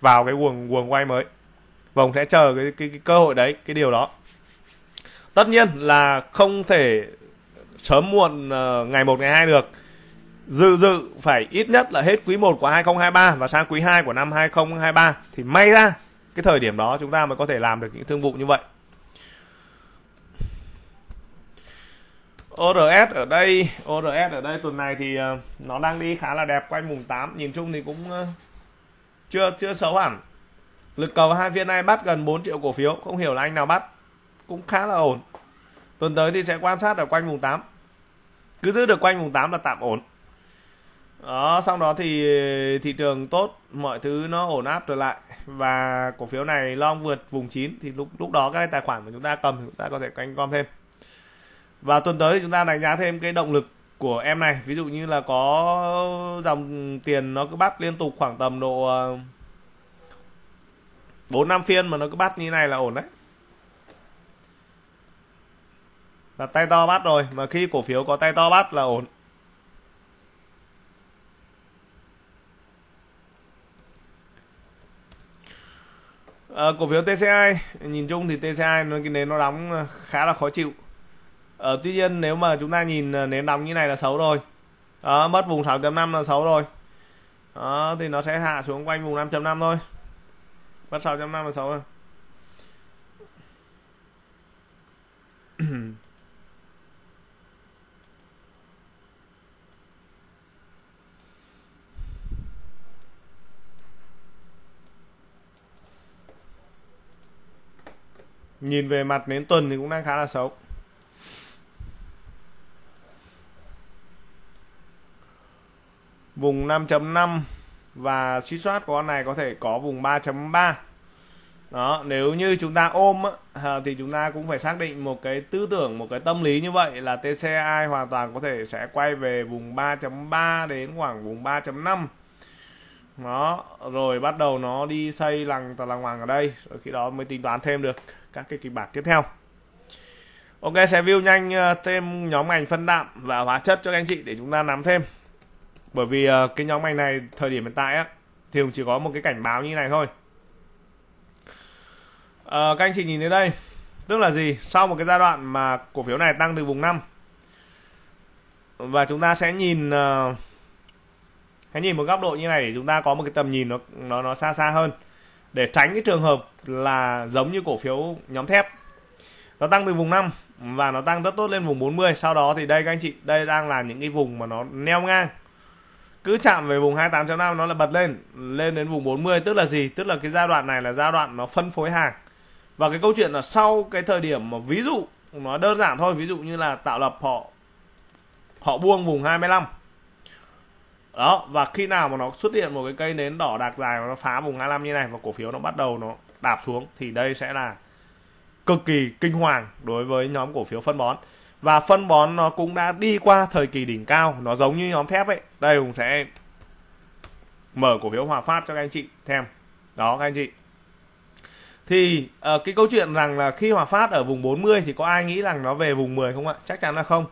vào cái guồng guồng quay mới vòng sẽ chờ cái, cái, cái cơ hội đấy cái điều đó tất nhiên là không thể sớm muộn ờ, ngày 1 ngày 2 được dự dự phải ít nhất là hết quý 1 của 2023 và sang quý 2 của năm 2023 thì may ra cái thời điểm đó chúng ta mới có thể làm được những thương vụ như vậy ORS ở đây ORS ở đây tuần này thì ờ, nó đang đi khá là đẹp quanh vùng 8 nhìn chung thì cũng ờ, chưa chưa xấu hẳn lực cầu hai phiên này bắt gần 4 triệu cổ phiếu không hiểu là anh nào bắt cũng khá là ổn tuần tới thì sẽ quan sát ở quanh vùng 8 cứ giữ được quanh vùng 8 là tạm ổn đó xong đó thì thị trường tốt mọi thứ nó ổn áp trở lại và cổ phiếu này long vượt vùng 9 thì lúc lúc đó các tài khoản của chúng ta cầm chúng ta có thể canh gom thêm và tuần tới chúng ta đánh giá thêm cái động lực của em này ví dụ như là có dòng tiền nó cứ bắt liên tục khoảng tầm độ ờ, bốn năm phiên mà nó cứ bắt như này là ổn đấy là tay to bắt rồi mà khi cổ phiếu có tay to bắt là ổn à, cổ phiếu TCI nhìn chung thì TCI nó cái nến nó đóng khá là khó chịu ở ờ, tuy nhiên nếu mà chúng ta nhìn ờ, nến đóng như này là xấu rồi đó, mất vùng 6.5 là xấu rồi đó, thì nó sẽ hạ xuống quanh vùng 5.5 thôi mất 6.5 là xấu rồi nhìn về mặt nến tuần thì cũng đang khá là xấu vùng 5.5 và suy soát của con này có thể có vùng 3.3 đó nếu như chúng ta ôm á, à, thì chúng ta cũng phải xác định một cái tư tưởng một cái tâm lý như vậy là TCI hoàn toàn có thể sẽ quay về vùng 3.3 đến khoảng vùng 3.5 nó rồi bắt đầu nó đi xây lằng tà lằng hoàng ở đây rồi khi đó mới tính toán thêm được các cái kịch bản tiếp theo ok sẽ view nhanh à, thêm nhóm ngành phân đạm và hóa chất cho các anh chị để chúng ta nắm thêm bởi vì uh, cái nhóm ngành này thời điểm hiện tại á thì cũng chỉ có một cái cảnh báo như này thôi uh, các anh chị nhìn đến đây tức là gì sau một cái giai đoạn mà cổ phiếu này tăng từ vùng 5 và chúng ta sẽ nhìn uh, hãy nhìn một góc độ như này để chúng ta có một cái tầm nhìn nó nó nó xa xa hơn để tránh cái trường hợp là giống như cổ phiếu nhóm thép nó tăng từ vùng 5 và nó tăng rất tốt lên vùng 40 sau đó thì đây các anh chị đây đang là những cái vùng mà nó neo ngang cứ chạm về vùng 28.5 nó là bật lên lên đến vùng 40 tức là gì tức là cái giai đoạn này là giai đoạn nó phân phối hàng và cái câu chuyện là sau cái thời điểm mà ví dụ nó đơn giản thôi ví dụ như là tạo lập họ họ buông vùng 25 đó và khi nào mà nó xuất hiện một cái cây nến đỏ đặc dài mà nó phá vùng 25 như này và cổ phiếu nó bắt đầu nó đạp xuống thì đây sẽ là cực kỳ kinh hoàng đối với nhóm cổ phiếu phân bón và phân bón nó cũng đã đi qua thời kỳ đỉnh cao nó giống như nhóm thép ấy đây hùng sẽ mở cổ phiếu hòa phát cho các anh chị thêm đó các anh chị thì uh, cái câu chuyện rằng là khi hòa phát ở vùng 40 thì có ai nghĩ rằng nó về vùng 10 không ạ chắc chắn là không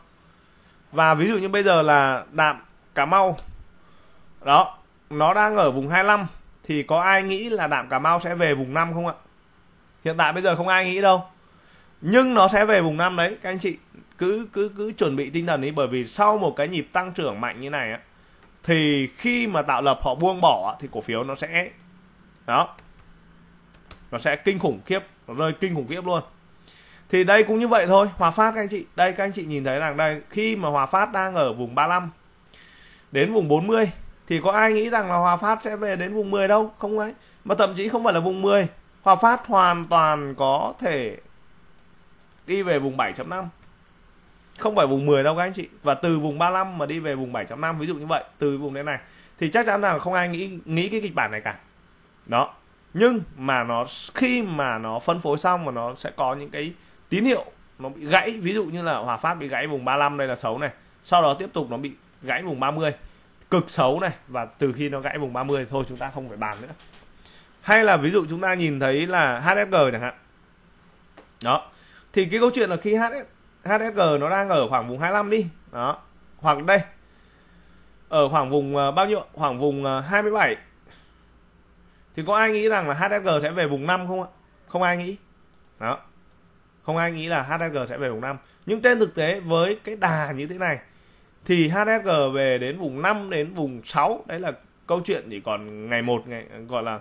và ví dụ như bây giờ là đạm cà mau đó nó đang ở vùng 25 thì có ai nghĩ là đạm cà mau sẽ về vùng 5 không ạ hiện tại bây giờ không ai nghĩ đâu nhưng nó sẽ về vùng 5 đấy các anh chị cứ cứ cứ chuẩn bị tinh thần đi bởi vì sau một cái nhịp tăng trưởng mạnh như này á thì khi mà tạo lập họ buông bỏ thì cổ phiếu nó sẽ đó nó sẽ kinh khủng khiếp nó rơi kinh khủng khiếp luôn thì đây cũng như vậy thôi hòa phát các anh chị đây các anh chị nhìn thấy rằng đây khi mà hòa phát đang ở vùng 35 đến vùng 40 thì có ai nghĩ rằng là hòa phát sẽ về đến vùng 10 đâu không ấy mà thậm chí không phải là vùng 10 hòa phát hoàn toàn có thể đi về vùng 7.5 không phải vùng 10 đâu các anh chị và từ vùng 35 mà đi về vùng 7.5 ví dụ như vậy từ vùng đấy này thì chắc chắn là không ai nghĩ nghĩ cái kịch bản này cả đó nhưng mà nó khi mà nó phân phối xong mà nó sẽ có những cái tín hiệu nó bị gãy ví dụ như là Hòa Phát bị gãy vùng 35 đây là xấu này sau đó tiếp tục nó bị gãy vùng 30 cực xấu này và từ khi nó gãy vùng 30 thôi chúng ta không phải bàn nữa hay là ví dụ chúng ta nhìn thấy là HFG chẳng hạn đó thì cái câu chuyện là khi HS HSG nó đang ở khoảng vùng 25 đi đó hoặc đây ở khoảng vùng ờ, bao nhiêu khoảng vùng 27 ờ, thì có ai nghĩ rằng là HSG sẽ về vùng 5 không ạ không ai nghĩ đó không ai nghĩ là HSG sẽ về vùng 5 nhưng trên thực tế với cái đà như thế này thì HSG về đến vùng 5 đến vùng 6 đấy là câu chuyện chỉ còn ngày 1 ngày gọi là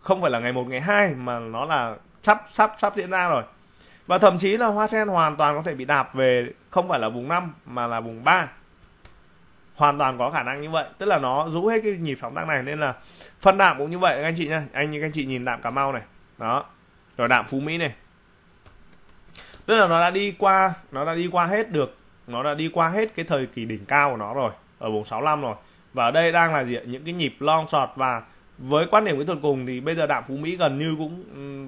không phải là ngày 1 ngày 2 mà nó là sắp sắp sắp diễn ra rồi và thậm chí là hoa sen hoàn toàn có thể bị đạp về không phải là vùng 5 mà là vùng 3 hoàn toàn có khả năng như vậy tức là nó rũ hết cái nhịp sóng tăng này nên là phân đạm cũng như vậy anh chị nhá anh như anh chị nhìn đạm cà mau này đó rồi đạm phú mỹ này tức là nó đã đi qua nó đã đi qua hết được nó đã đi qua hết cái thời kỳ đỉnh cao của nó rồi ở vùng 65 rồi và ở đây đang là gì những cái nhịp long sọt và với quan điểm kỹ thuật cùng thì bây giờ đạm phú mỹ gần như cũng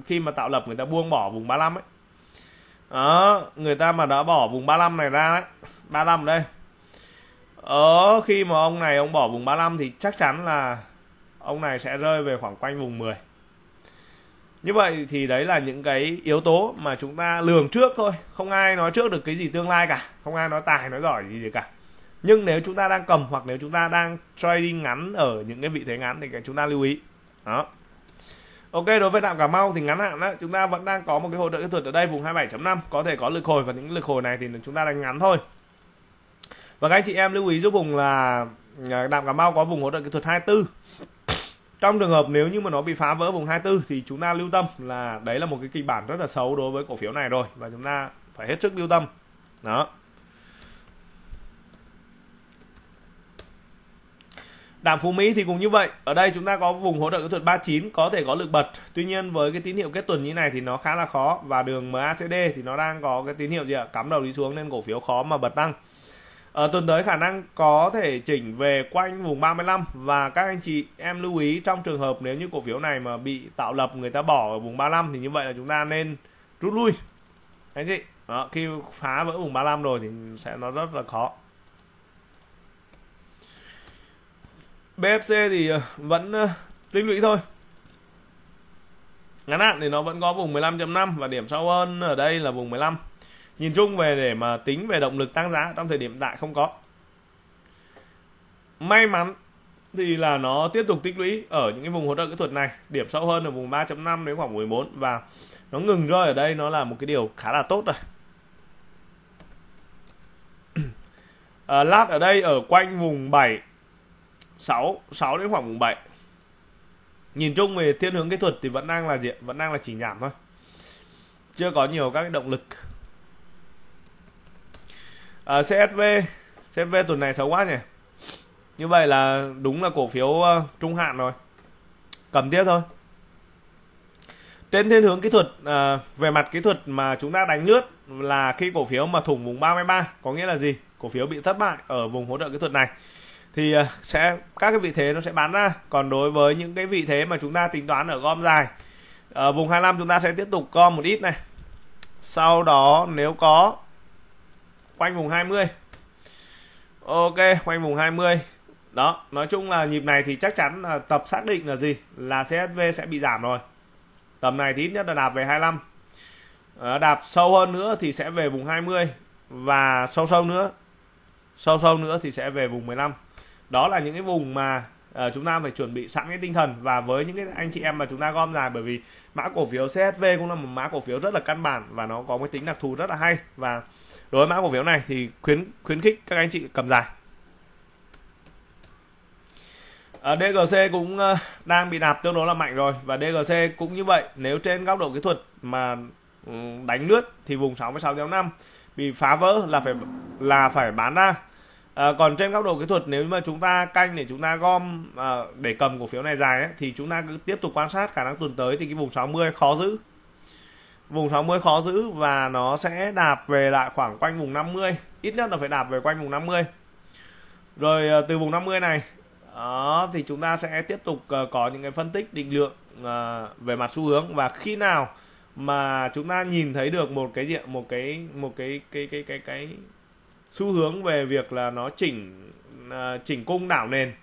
khi mà tạo lập người ta buông bỏ vùng 35 ấy đó ờ, người ta mà đã bỏ vùng 35 này ra đấy 35 đây ở ờ, khi mà ông này ông bỏ vùng 35 thì chắc chắn là ông này sẽ rơi về khoảng quanh vùng 10 như vậy thì đấy là những cái yếu tố mà chúng ta lường trước thôi không ai nói trước được cái gì tương lai cả không ai nói tài nói giỏi gì, gì cả nhưng nếu chúng ta đang cầm hoặc nếu chúng ta đang trading ngắn ở những cái vị thế ngắn thì chúng ta lưu ý đó Ok đối với đạm Cà Mau thì ngắn hạn đó, chúng ta vẫn đang có một cái hỗ trợ kỹ thuật ở đây vùng 27.5 có thể có lực hồi và những lực hồi này thì chúng ta đánh ngắn thôi. Và các anh chị em lưu ý giúp Hùng là à, đạm Cà Mau có vùng hỗ trợ kỹ thuật 24. Trong trường hợp nếu như mà nó bị phá vỡ vùng 24 thì chúng ta lưu tâm là đấy là một cái kịch bản rất là xấu đối với cổ phiếu này rồi và chúng ta phải hết sức lưu tâm. Đó. Đàm Phú Mỹ thì cũng như vậy. Ở đây chúng ta có vùng hỗ trợ kỹ thuật 39 có thể có lực bật. Tuy nhiên với cái tín hiệu kết tuần như này thì nó khá là khó và đường MACD thì nó đang có cái tín hiệu gì ạ? Cắm đầu đi xuống nên cổ phiếu khó mà bật tăng. Ở ờ, tuần tới khả năng có thể chỉnh về quanh vùng 35 và các anh chị em lưu ý trong trường hợp nếu như cổ phiếu này mà bị tạo lập người ta bỏ ở vùng 35 thì như vậy là chúng ta nên rút lui. Anh chị, đó, khi phá vỡ vùng 35 rồi thì sẽ nó rất là khó. BFC thì ờ, vẫn ờ, tích lũy thôi ngắn hạn thì nó vẫn có vùng 15.5 và điểm sâu hơn ở đây là vùng 15 nhìn chung về để mà tính về động lực tăng giá trong thời điểm hiện tại không có may mắn thì là nó tiếp tục tích lũy ở những cái vùng hỗ trợ kỹ thuật này điểm sâu hơn ở vùng 3.5 đến khoảng 14 và nó ngừng rơi ở đây nó là một cái điều khá là tốt rồi à, lát ở đây ở quanh vùng 7 6 6 đến khoảng mùng 7 nhìn chung về thiên hướng kỹ thuật thì vẫn đang là gì vẫn đang là chỉ giảm thôi chưa có nhiều các động lực à, CSV CSV tuần này xấu quá nhỉ như vậy là đúng là cổ phiếu ờ, trung hạn rồi cầm tiếp thôi trên thiên hướng kỹ thuật à, về mặt kỹ thuật mà chúng ta đánh lướt là khi cổ phiếu mà thủng vùng 33 có nghĩa là gì cổ phiếu bị thất bại ở vùng hỗ trợ kỹ thuật này thì à, sẽ các cái vị thế nó sẽ bán ra còn đối với những cái vị thế mà chúng ta tính toán ở gom dài ở ờ, vùng 25 chúng ta sẽ tiếp tục gom một ít này sau đó nếu có quanh vùng 20 ok quanh vùng 20 đó nói chung là nhịp này thì chắc chắn là tập xác định là gì là CSV sẽ bị giảm rồi tầm này thì ít nhất là đạp về 25 ờ, đạp sâu hơn nữa thì sẽ về vùng 20 và sâu sâu nữa sâu sâu nữa thì sẽ về vùng 15 đó là những cái vùng mà uh, chúng ta phải chuẩn bị sẵn cái tinh thần và với những cái anh chị em mà chúng ta gom dài bởi vì mã cổ phiếu CSV cũng là một mã cổ phiếu rất là căn bản và nó có cái tính đặc thù rất là hay và đối với mã cổ phiếu này thì khuyến khuyến khích các anh chị cầm dài À, ờ, DGC cũng uh, đang bị đạp tương đối là mạnh rồi và DGC cũng như vậy nếu trên góc độ kỹ thuật mà ừ, đánh lướt thì vùng 66.5 bị phá vỡ là phải là phải bán ra À, còn trên góc độ kỹ thuật nếu mà chúng ta canh để chúng ta gom à, để cầm cổ phiếu này dài ấy, thì chúng ta cứ tiếp tục quan sát khả năng tuần tới thì cái vùng 60 khó giữ vùng 60 khó giữ và nó sẽ đạp về lại khoảng quanh vùng 50 ít nhất là phải đạp về quanh vùng 50 rồi ờ, từ vùng 50 này đó, thì chúng ta sẽ tiếp tục có những cái phân tích định lượng về mặt xu hướng và khi nào mà chúng ta nhìn thấy được một cái diện một cái một cái cái cái cái cái, cái xu hướng về việc là nó chỉnh à, chỉnh cung đảo nền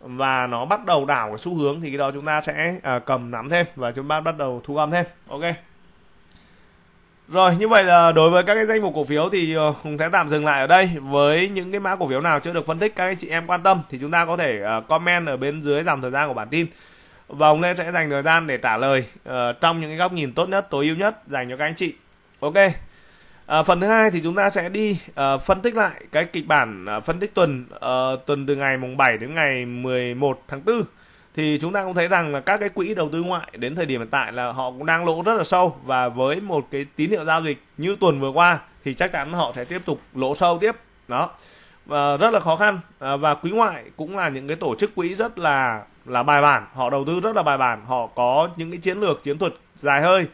và nó bắt đầu đảo cái xu hướng thì cái đó chúng ta sẽ à, cầm nắm thêm và chúng ta bắt đầu thu âm thêm ok rồi như vậy là đối với các cái danh mục cổ phiếu thì Hùng ờ, sẽ tạm dừng lại ở đây với những cái mã cổ phiếu nào chưa được phân tích các anh chị em quan tâm thì chúng ta có thể ờ, comment ở bên dưới dòng thời gian của bản tin và ông Lê sẽ dành thời gian để trả lời uh, trong những cái góc nhìn tốt nhất tối ưu nhất dành cho các anh chị ok À, phần thứ hai thì chúng ta sẽ đi uh, phân tích lại cái kịch bản uh, phân tích tuần uh, tuần từ ngày mùng 7 đến ngày 11 tháng 4 thì chúng ta cũng thấy rằng là các cái quỹ đầu tư ngoại đến thời điểm hiện tại là họ cũng đang lỗ rất là sâu và với một cái tín hiệu giao dịch như tuần vừa qua thì chắc chắn họ sẽ tiếp tục lỗ sâu tiếp đó và rất là khó khăn à, và quỹ ngoại cũng là những cái tổ chức quỹ rất là là bài bản họ đầu tư rất là bài bản họ có những cái chiến lược chiến thuật dài hơi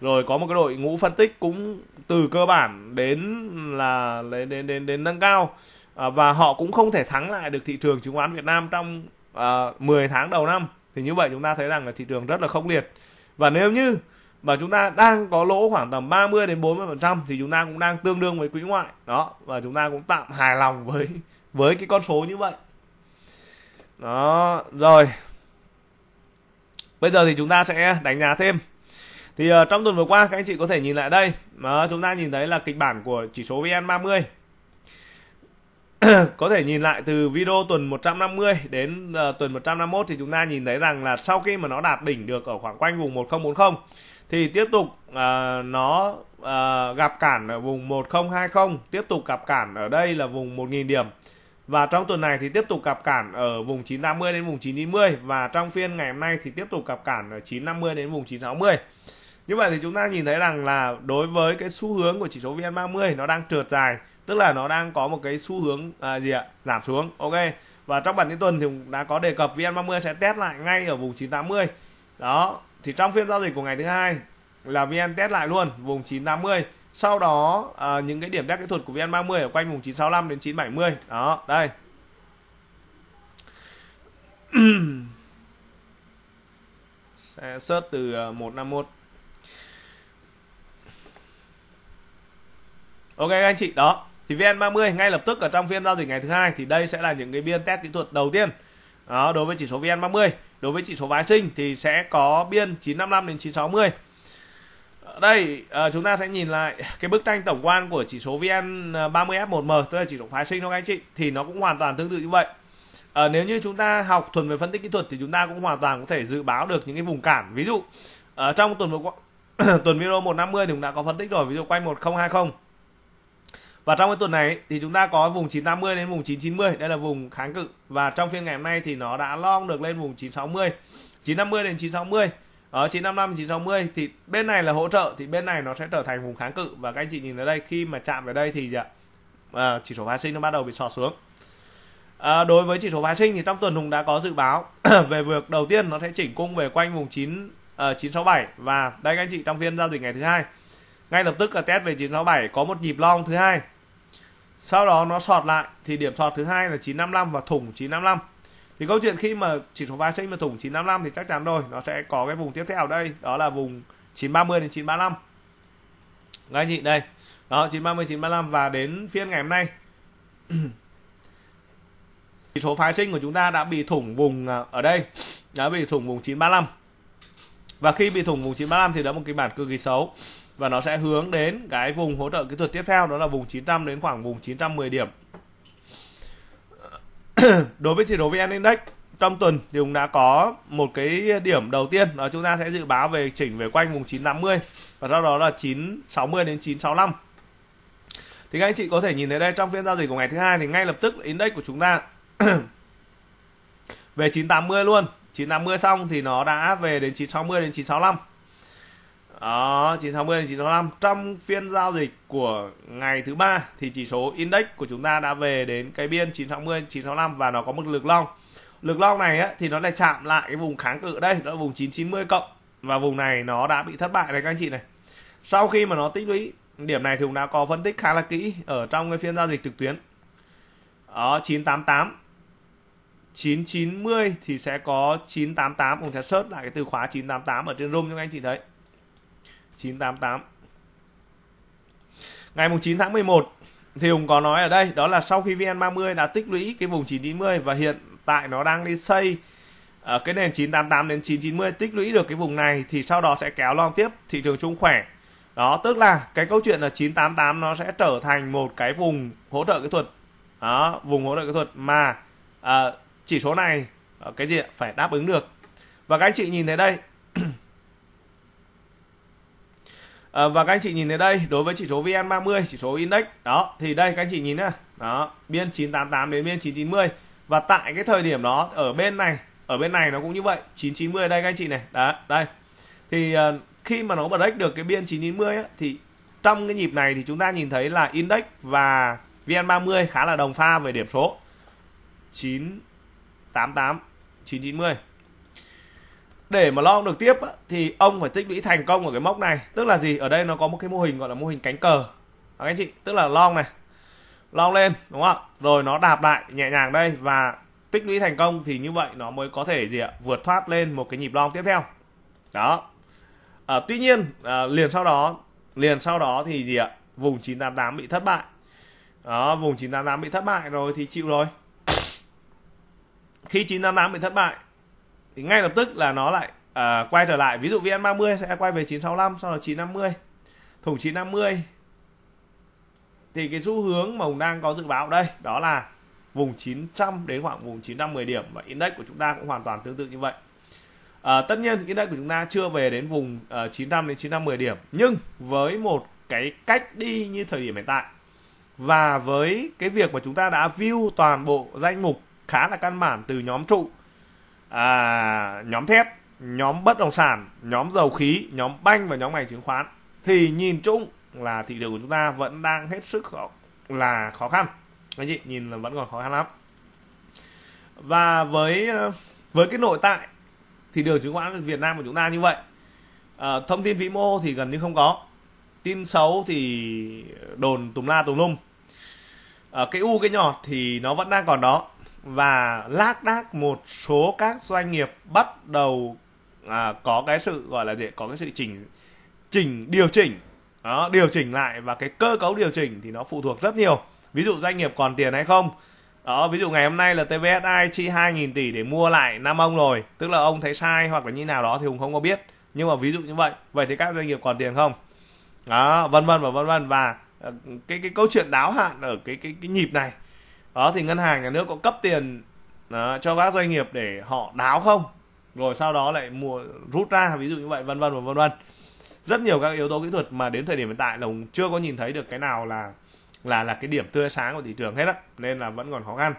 rồi có một cái đội ngũ phân tích cũng từ cơ bản đến là đến đến đến, đến nâng cao à, và họ cũng không thể thắng lại được thị trường chứng khoán Việt Nam trong à, 10 tháng đầu năm thì như vậy chúng ta thấy rằng là thị trường rất là khốc liệt và nếu như mà chúng ta đang có lỗ khoảng tầm 30 đến 40 phần trăm thì chúng ta cũng đang tương đương với quỹ ngoại đó và chúng ta cũng tạm hài lòng với với cái con số như vậy đó rồi bây giờ thì chúng ta sẽ đánh giá thêm thì uh, trong tuần vừa qua các anh chị có thể nhìn lại đây uh, chúng ta nhìn thấy là kịch bản của chỉ số VN30 có thể nhìn lại từ video tuần 150 đến uh, tuần 151 thì chúng ta nhìn thấy rằng là sau khi mà nó đạt đỉnh được ở khoảng quanh vùng 1040 thì tiếp tục uh, nó uh, gặp cản ở vùng 1020 tiếp tục gặp cản ở đây là vùng 1000 điểm và trong tuần này thì tiếp tục gặp cản ở vùng 980 đến vùng 990 và trong phiên ngày hôm nay thì tiếp tục gặp cản ở 950 đến vùng 960 như vậy thì chúng ta nhìn thấy rằng là đối với cái xu hướng của chỉ số VN30 nó đang trượt dài tức là nó đang có một cái xu hướng à, gì ạ giảm xuống ok và trong bản tin tuần thì đã có đề cập VN30 sẽ test lại ngay ở vùng 980 đó thì trong phiên giao dịch của ngày thứ hai là VN test lại luôn vùng 980 sau đó à, những cái điểm test kỹ thuật của VN30 ở quanh vùng 965 đến 970 đó đây sẽ search từ 151 à, ok các anh chị đó thì vn30 ngay lập tức ở trong phiên giao dịch ngày thứ hai thì đây sẽ là những cái biên test kỹ thuật đầu tiên đó, đối với chỉ số vn30 đối với chỉ số phái sinh thì sẽ có biên 955 đến 960 ở đây à, chúng ta sẽ nhìn lại cái bức tranh tổng quan của chỉ số VN30F1M tức là chỉ số phái sinh đó các anh chị thì nó cũng hoàn toàn tương tự như vậy à, nếu như chúng ta học thuần về phân tích kỹ thuật thì chúng ta cũng hoàn toàn có thể dự báo được những cái vùng cản ví dụ ở ờ, trong tuần vừa qua tuần video 150 thì cũng đã có phân tích rồi ví dụ quanh 1020 và trong cái tuần này thì chúng ta có vùng 980 đến vùng 990, đây là vùng kháng cự và trong phiên ngày hôm nay thì nó đã long được lên vùng 960, 950 đến 960. Ở 955 960 thì bên này là hỗ trợ thì bên này nó sẽ trở thành vùng kháng cự và các anh chị nhìn ở đây khi mà chạm vào đây thì À, chỉ số phái sinh nó bắt đầu bị sọt xuống. À, đối với chỉ số phái sinh thì trong tuần Hùng đã có dự báo về việc đầu tiên nó sẽ chỉnh cung về quanh vùng 9 uh, 967 và đây các anh chị trong phiên giao dịch ngày thứ hai ngay lập tức là test về 967 có một nhịp long thứ hai sau đó nó sọt lại thì điểm sọt thứ hai là 955 và thủng 955 thì câu chuyện khi mà chỉ số VIX mà thủng 955 thì chắc chắn rồi nó sẽ có cái vùng tiếp theo đây đó là vùng 930 đến 935 các anh chị đây đó 930 935 và đến phiên ngày hôm nay chỉ số phái sinh của chúng ta đã bị thủng vùng à, ở đây đã bị thủng vùng 935 và khi bị thủng vùng 935 thì đó là một kịch bản cực kỳ xấu và nó sẽ hướng đến cái vùng hỗ trợ kỹ thuật tiếp theo đó là vùng 900 đến khoảng vùng 910 điểm đối với chỉ số VN Index trong tuần thì cũng đã có một cái điểm đầu tiên đó chúng ta sẽ dự báo về chỉnh về quanh vùng 980 và sau đó là 960 đến 965 thì các anh chị có thể nhìn thấy đây trong phiên giao dịch của ngày thứ hai thì ngay lập tức index của chúng ta về 980 luôn 980 xong thì nó đã về đến 960 đến 965 đó 960 965 trong phiên giao dịch của ngày thứ ba thì chỉ số index của chúng ta đã về đến cái biên 960 965 và nó có một lực long lực long này á, thì nó lại chạm lại cái vùng kháng cự đây đó là vùng 990 cộng và vùng này nó đã bị thất bại này các anh chị này sau khi mà nó tích lũy điểm này thì cũng đã có phân tích khá là kỹ ở trong cái phiên giao dịch trực tuyến đó 988 990 thì sẽ có 988 cũng sẽ search lại cái từ khóa 988 ở trên room cho các anh chị thấy 988 ngày 9 tháng 11 thì Hùng có nói ở đây đó là sau khi VN30 đã tích lũy cái vùng 990 và hiện tại nó đang đi xây ở ờ, cái nền 988 đến 990 tích lũy được cái vùng này thì sau đó sẽ kéo long tiếp thị trường chung khỏe đó tức là cái câu chuyện là 988 nó sẽ trở thành một cái vùng hỗ trợ kỹ thuật đó vùng hỗ trợ kỹ thuật mà à, chỉ số này ờ, cái gì phải đáp ứng được và các anh chị nhìn thấy đây Ờ, và các anh chị nhìn thấy đây đối với chỉ số VN30 chỉ số index đó thì đây các anh chị nhìn nhá đó biên 988 đến biên 990 và tại cái thời điểm đó ở bên này ở bên này nó cũng như vậy 990 đây các anh chị này đó đây thì uh, khi mà nó break được cái biên 990 ấy, thì trong cái nhịp này thì chúng ta nhìn thấy là index và VN30 khá là đồng pha về điểm số 988 990 để mà long được tiếp á, thì ông phải tích lũy thành công ở cái mốc này tức là gì ở đây nó có một cái mô hình gọi là mô hình cánh cờ các anh chị tức là long này long lên đúng không rồi nó đạp lại nhẹ nhàng đây và tích lũy thành công thì như vậy nó mới có thể gì ạ vượt thoát lên một cái nhịp long tiếp theo đó à, tuy nhiên à, liền sau đó liền sau đó thì gì ạ vùng 988 bị thất bại đó vùng 988 bị thất bại rồi thì chịu rồi khi 988 bị thất bại thì ngay lập tức là nó lại uh, quay trở lại ví dụ VN30 sẽ quay về 965 sau đó 950 thủng 950 thì cái xu hướng mà Hùng đang có dự báo đây đó là vùng 900 đến khoảng vùng 910 điểm và index của chúng ta cũng hoàn toàn tương tự như vậy à, tất nhiên index của chúng ta chưa về đến vùng uh, à, 900 đến 910 điểm nhưng với một cái cách đi như thời điểm hiện tại và với cái việc mà chúng ta đã view toàn bộ danh mục khá là căn bản từ nhóm trụ à, nhóm thép nhóm bất động sản nhóm dầu khí nhóm banh và nhóm ngành chứng khoán thì nhìn chung là thị trường của chúng ta vẫn đang hết sức khó, là khó khăn anh chị nhìn là vẫn còn khó khăn lắm và với ờ, với cái nội tại thì đường chứng khoán Việt Nam của chúng ta như vậy à, thông tin vĩ mô thì gần như không có tin xấu thì đồn tùm la tùm lum à, cái u cái nhọt thì nó vẫn đang còn đó và lác đác một số các doanh nghiệp bắt đầu à, có cái sự gọi là gì có cái sự chỉnh chỉnh điều chỉnh đó, điều chỉnh lại và cái cơ cấu điều chỉnh thì nó phụ thuộc rất nhiều ví dụ doanh nghiệp còn tiền hay không đó ví dụ ngày hôm nay là TVSI chi 2.000 tỷ để mua lại năm ông rồi tức là ông thấy sai hoặc là như nào đó thì ông không có biết nhưng mà ví dụ như vậy vậy thì các doanh nghiệp còn tiền không đó vân vân và vân vân và ờ, cái cái câu chuyện đáo hạn ở cái cái cái nhịp này đó thì ngân hàng nhà nước có cấp tiền đó, à, cho các doanh nghiệp để họ đáo không rồi sau đó lại mua rút ra ví dụ như vậy vân vân và vân vân rất nhiều các yếu tố kỹ thuật mà đến thời điểm hiện tại là chưa có nhìn thấy được cái nào là là là cái điểm tươi sáng của thị trường hết á nên là vẫn còn khó khăn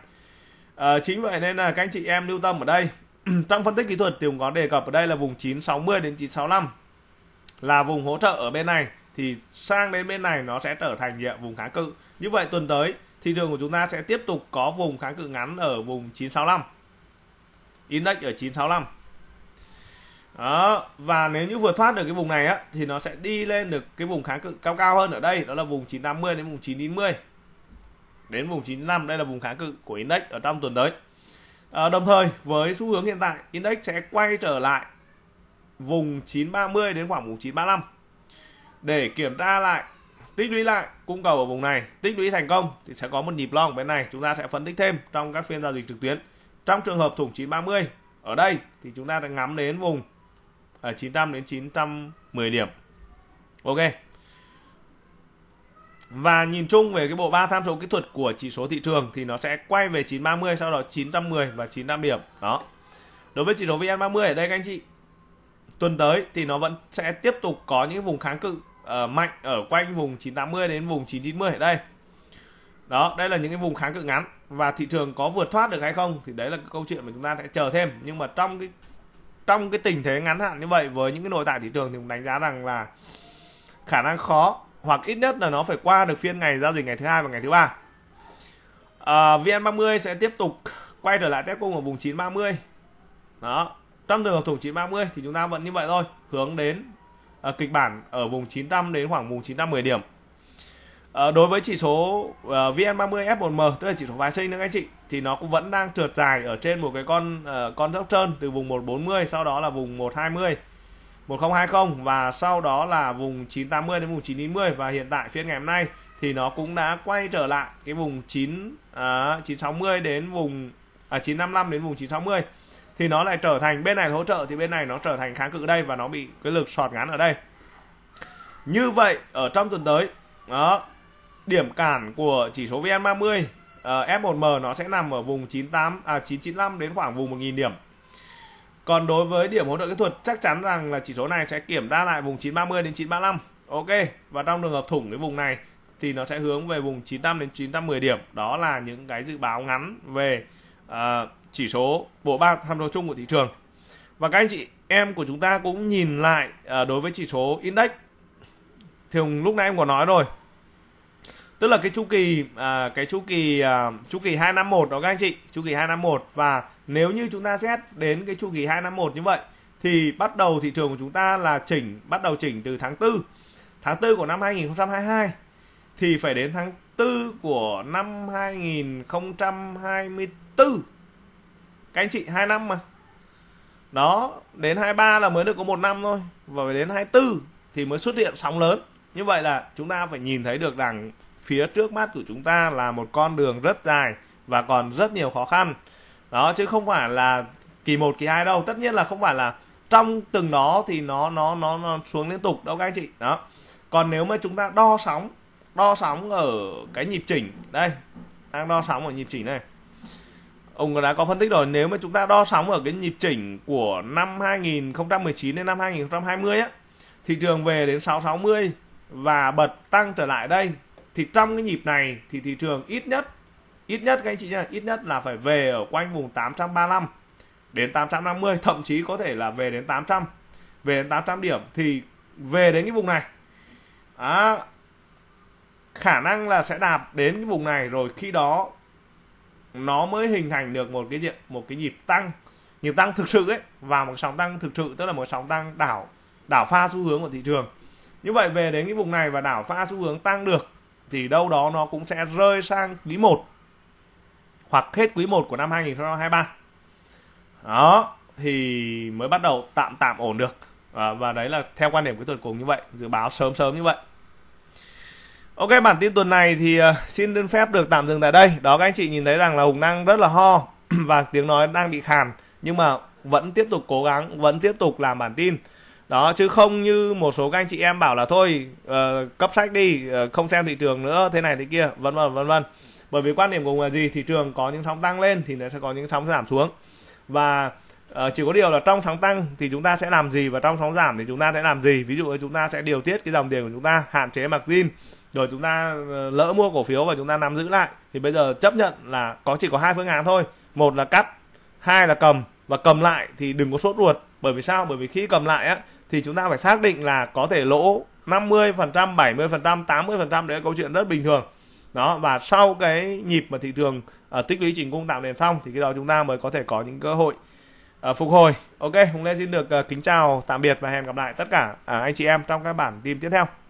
à, chính vậy nên là các anh chị em lưu tâm ở đây trong phân tích kỹ thuật thì cũng có đề cập ở đây là vùng 960 đến 965 là vùng hỗ trợ ở bên này thì sang đến bên này nó sẽ trở thành vùng kháng cự như vậy tuần tới thị trường của chúng ta sẽ tiếp tục có vùng kháng cự ngắn ở vùng 965 index ở 965 đó và nếu như vượt thoát được cái vùng này á thì nó sẽ đi lên được cái vùng kháng cự cao cao hơn ở đây đó là vùng 980 đến vùng 990 đến vùng 95 đây là vùng kháng cự của index ở trong tuần tới à, đồng thời với xu hướng hiện tại index sẽ quay trở lại vùng 930 đến khoảng vùng 935 để kiểm tra lại tích lũy lại cung cầu ở vùng này tích lũy thành công thì sẽ có một nhịp long bên này chúng ta sẽ phân tích thêm trong các phiên giao dịch trực tuyến trong trường hợp thủng 930 ở đây thì chúng ta sẽ ngắm đến vùng ở à, 900 đến 910 điểm ok và nhìn chung về cái bộ ba tham số kỹ thuật của chỉ số thị trường thì nó sẽ quay về 930 sau đó 910 và 900 điểm đó đối với chỉ số VN30 ở đây các anh chị tuần tới thì nó vẫn sẽ tiếp tục có những vùng kháng cự uh, mạnh ở quanh vùng 980 đến vùng 990 đây đó đây là những cái vùng kháng cự ngắn và thị trường có vượt thoát được hay không thì đấy là câu chuyện mà chúng ta sẽ chờ thêm nhưng mà trong cái trong cái tình thế ngắn hạn như vậy với những cái nội tại thị trường thì mình đánh giá rằng là khả năng khó hoặc ít nhất là nó phải qua được phiên ngày giao dịch ngày thứ hai và ngày thứ ba à, VN30 sẽ tiếp tục quay trở lại test cung ở vùng 930 đó trong trường hợp thủng 930 thì chúng ta vẫn như vậy thôi hướng đến à, kịch bản ở vùng 900 đến khoảng vùng 910 điểm à, đối với chỉ số à, VN30 F1M tức là chỉ số phái sinh nữa các anh chị thì nó cũng vẫn đang trượt dài ở trên một cái con à, con dốc trơn từ vùng 140 sau đó là vùng 120 1020 và sau đó là vùng 980 đến vùng 990 và hiện tại phiên ngày hôm nay thì nó cũng đã quay trở lại cái vùng 9 à, 960 đến vùng à, 955 đến vùng 960 thì nó lại trở thành bên này hỗ trợ thì bên này nó trở thành kháng cự đây và nó bị cái lực sọt ngắn ở đây như vậy ở trong tuần tới đó điểm cản của chỉ số VN30 uh, F1M nó sẽ nằm ở vùng 98 à 995 đến khoảng vùng 1000 điểm. Còn đối với điểm hỗ trợ kỹ thuật chắc chắn rằng là chỉ số này sẽ kiểm tra lại vùng 930 đến 935. Ok, và trong trường hợp thủng cái vùng này thì nó sẽ hướng về vùng 95 đến 910 điểm. Đó là những cái dự báo ngắn về uh, chỉ số bộ ba tham số chung của thị trường và các anh chị em của chúng ta cũng nhìn lại à, đối với chỉ số index thì lúc nãy em có nói rồi tức là cái chu kỳ à, cái chu kỳ à, chu kỳ 251 đó các anh chị chu kỳ 251 và nếu như chúng ta xét đến cái chu kỳ 251 như vậy thì bắt đầu thị trường của chúng ta là chỉnh bắt đầu chỉnh từ tháng 4 tháng 4 của năm 2022 thì phải đến tháng 4 của năm 2024 các anh chị 2 năm mà đó đến 23 là mới được có một năm thôi và phải đến 24 thì mới xuất hiện sóng lớn như vậy là chúng ta phải nhìn thấy được rằng phía trước mắt của chúng ta là một con đường rất dài và còn rất nhiều khó khăn đó chứ không phải là kỳ 1 kỳ 2 đâu tất nhiên là không phải là trong từng đó thì nó nó nó, nó xuống liên tục đâu các anh chị đó còn nếu mà chúng ta đo sóng đo sóng ở cái nhịp chỉnh đây đang đo sóng ở nhịp chỉnh này ông đã có phân tích rồi nếu mà chúng ta đo sóng ở cái nhịp chỉnh của năm 2019 đến năm 2020 á thị trường về đến 660 và bật tăng trở lại đây thì trong cái nhịp này thì thị trường ít nhất ít nhất các anh chị nhá ít nhất là phải về ở quanh vùng 835 đến 850 thậm chí có thể là về đến 800 về đến 800 điểm thì về đến cái vùng này à, khả năng là sẽ đạp đến cái vùng này rồi khi đó nó mới hình thành được một cái diện một cái nhịp tăng nhịp tăng thực sự ấy và một sóng tăng thực sự tức là một sóng tăng đảo đảo pha xu hướng của thị trường như vậy về đến cái vùng này và đảo pha xu hướng tăng được thì đâu đó nó cũng sẽ rơi sang quý 1 hoặc hết quý 1 của năm 2023 đó thì mới bắt đầu tạm tạm ổn được à, và đấy là theo quan điểm kỹ thuật cùng như vậy dự báo sớm sớm như vậy Ok bản tin tuần này thì ờ, xin đơn phép được tạm dừng tại đây. Đó các anh chị nhìn thấy rằng là Hùng đang rất là ho và tiếng nói đang bị khàn nhưng mà vẫn tiếp tục cố gắng, vẫn tiếp tục làm bản tin. Đó chứ không như một số các anh chị em bảo là thôi uh, cấp sách đi, uh, không xem thị trường nữa, thế này thế kia, vân vân vân vân. Bởi vì quan điểm của Hùng là gì? Thị trường có những sóng tăng lên thì nó sẽ có những sóng giảm xuống. Và À, chỉ có điều là trong sóng tăng thì chúng ta sẽ làm gì và trong sóng giảm thì chúng ta sẽ làm gì ví dụ chúng ta sẽ điều tiết cái dòng tiền của chúng ta hạn chế margin rồi chúng ta ờ, lỡ mua cổ phiếu và chúng ta nắm giữ lại thì bây giờ chấp nhận là có chỉ có hai phương án thôi một là cắt hai là cầm và cầm lại thì đừng có sốt ruột bởi vì sao bởi vì khi cầm lại á thì chúng ta phải xác định là có thể lỗ 50 phần trăm 70 phần trăm 80 phần trăm đấy là câu chuyện rất bình thường đó và sau cái nhịp mà thị trường uh, tích lũy chỉnh cung tạo nền xong thì cái đó chúng ta mới có thể có những cơ hội uh, phục hồi ok hùng lê xin được uh, kính chào tạm biệt và hẹn gặp lại tất cả uh, anh chị em trong các bản tin tiếp theo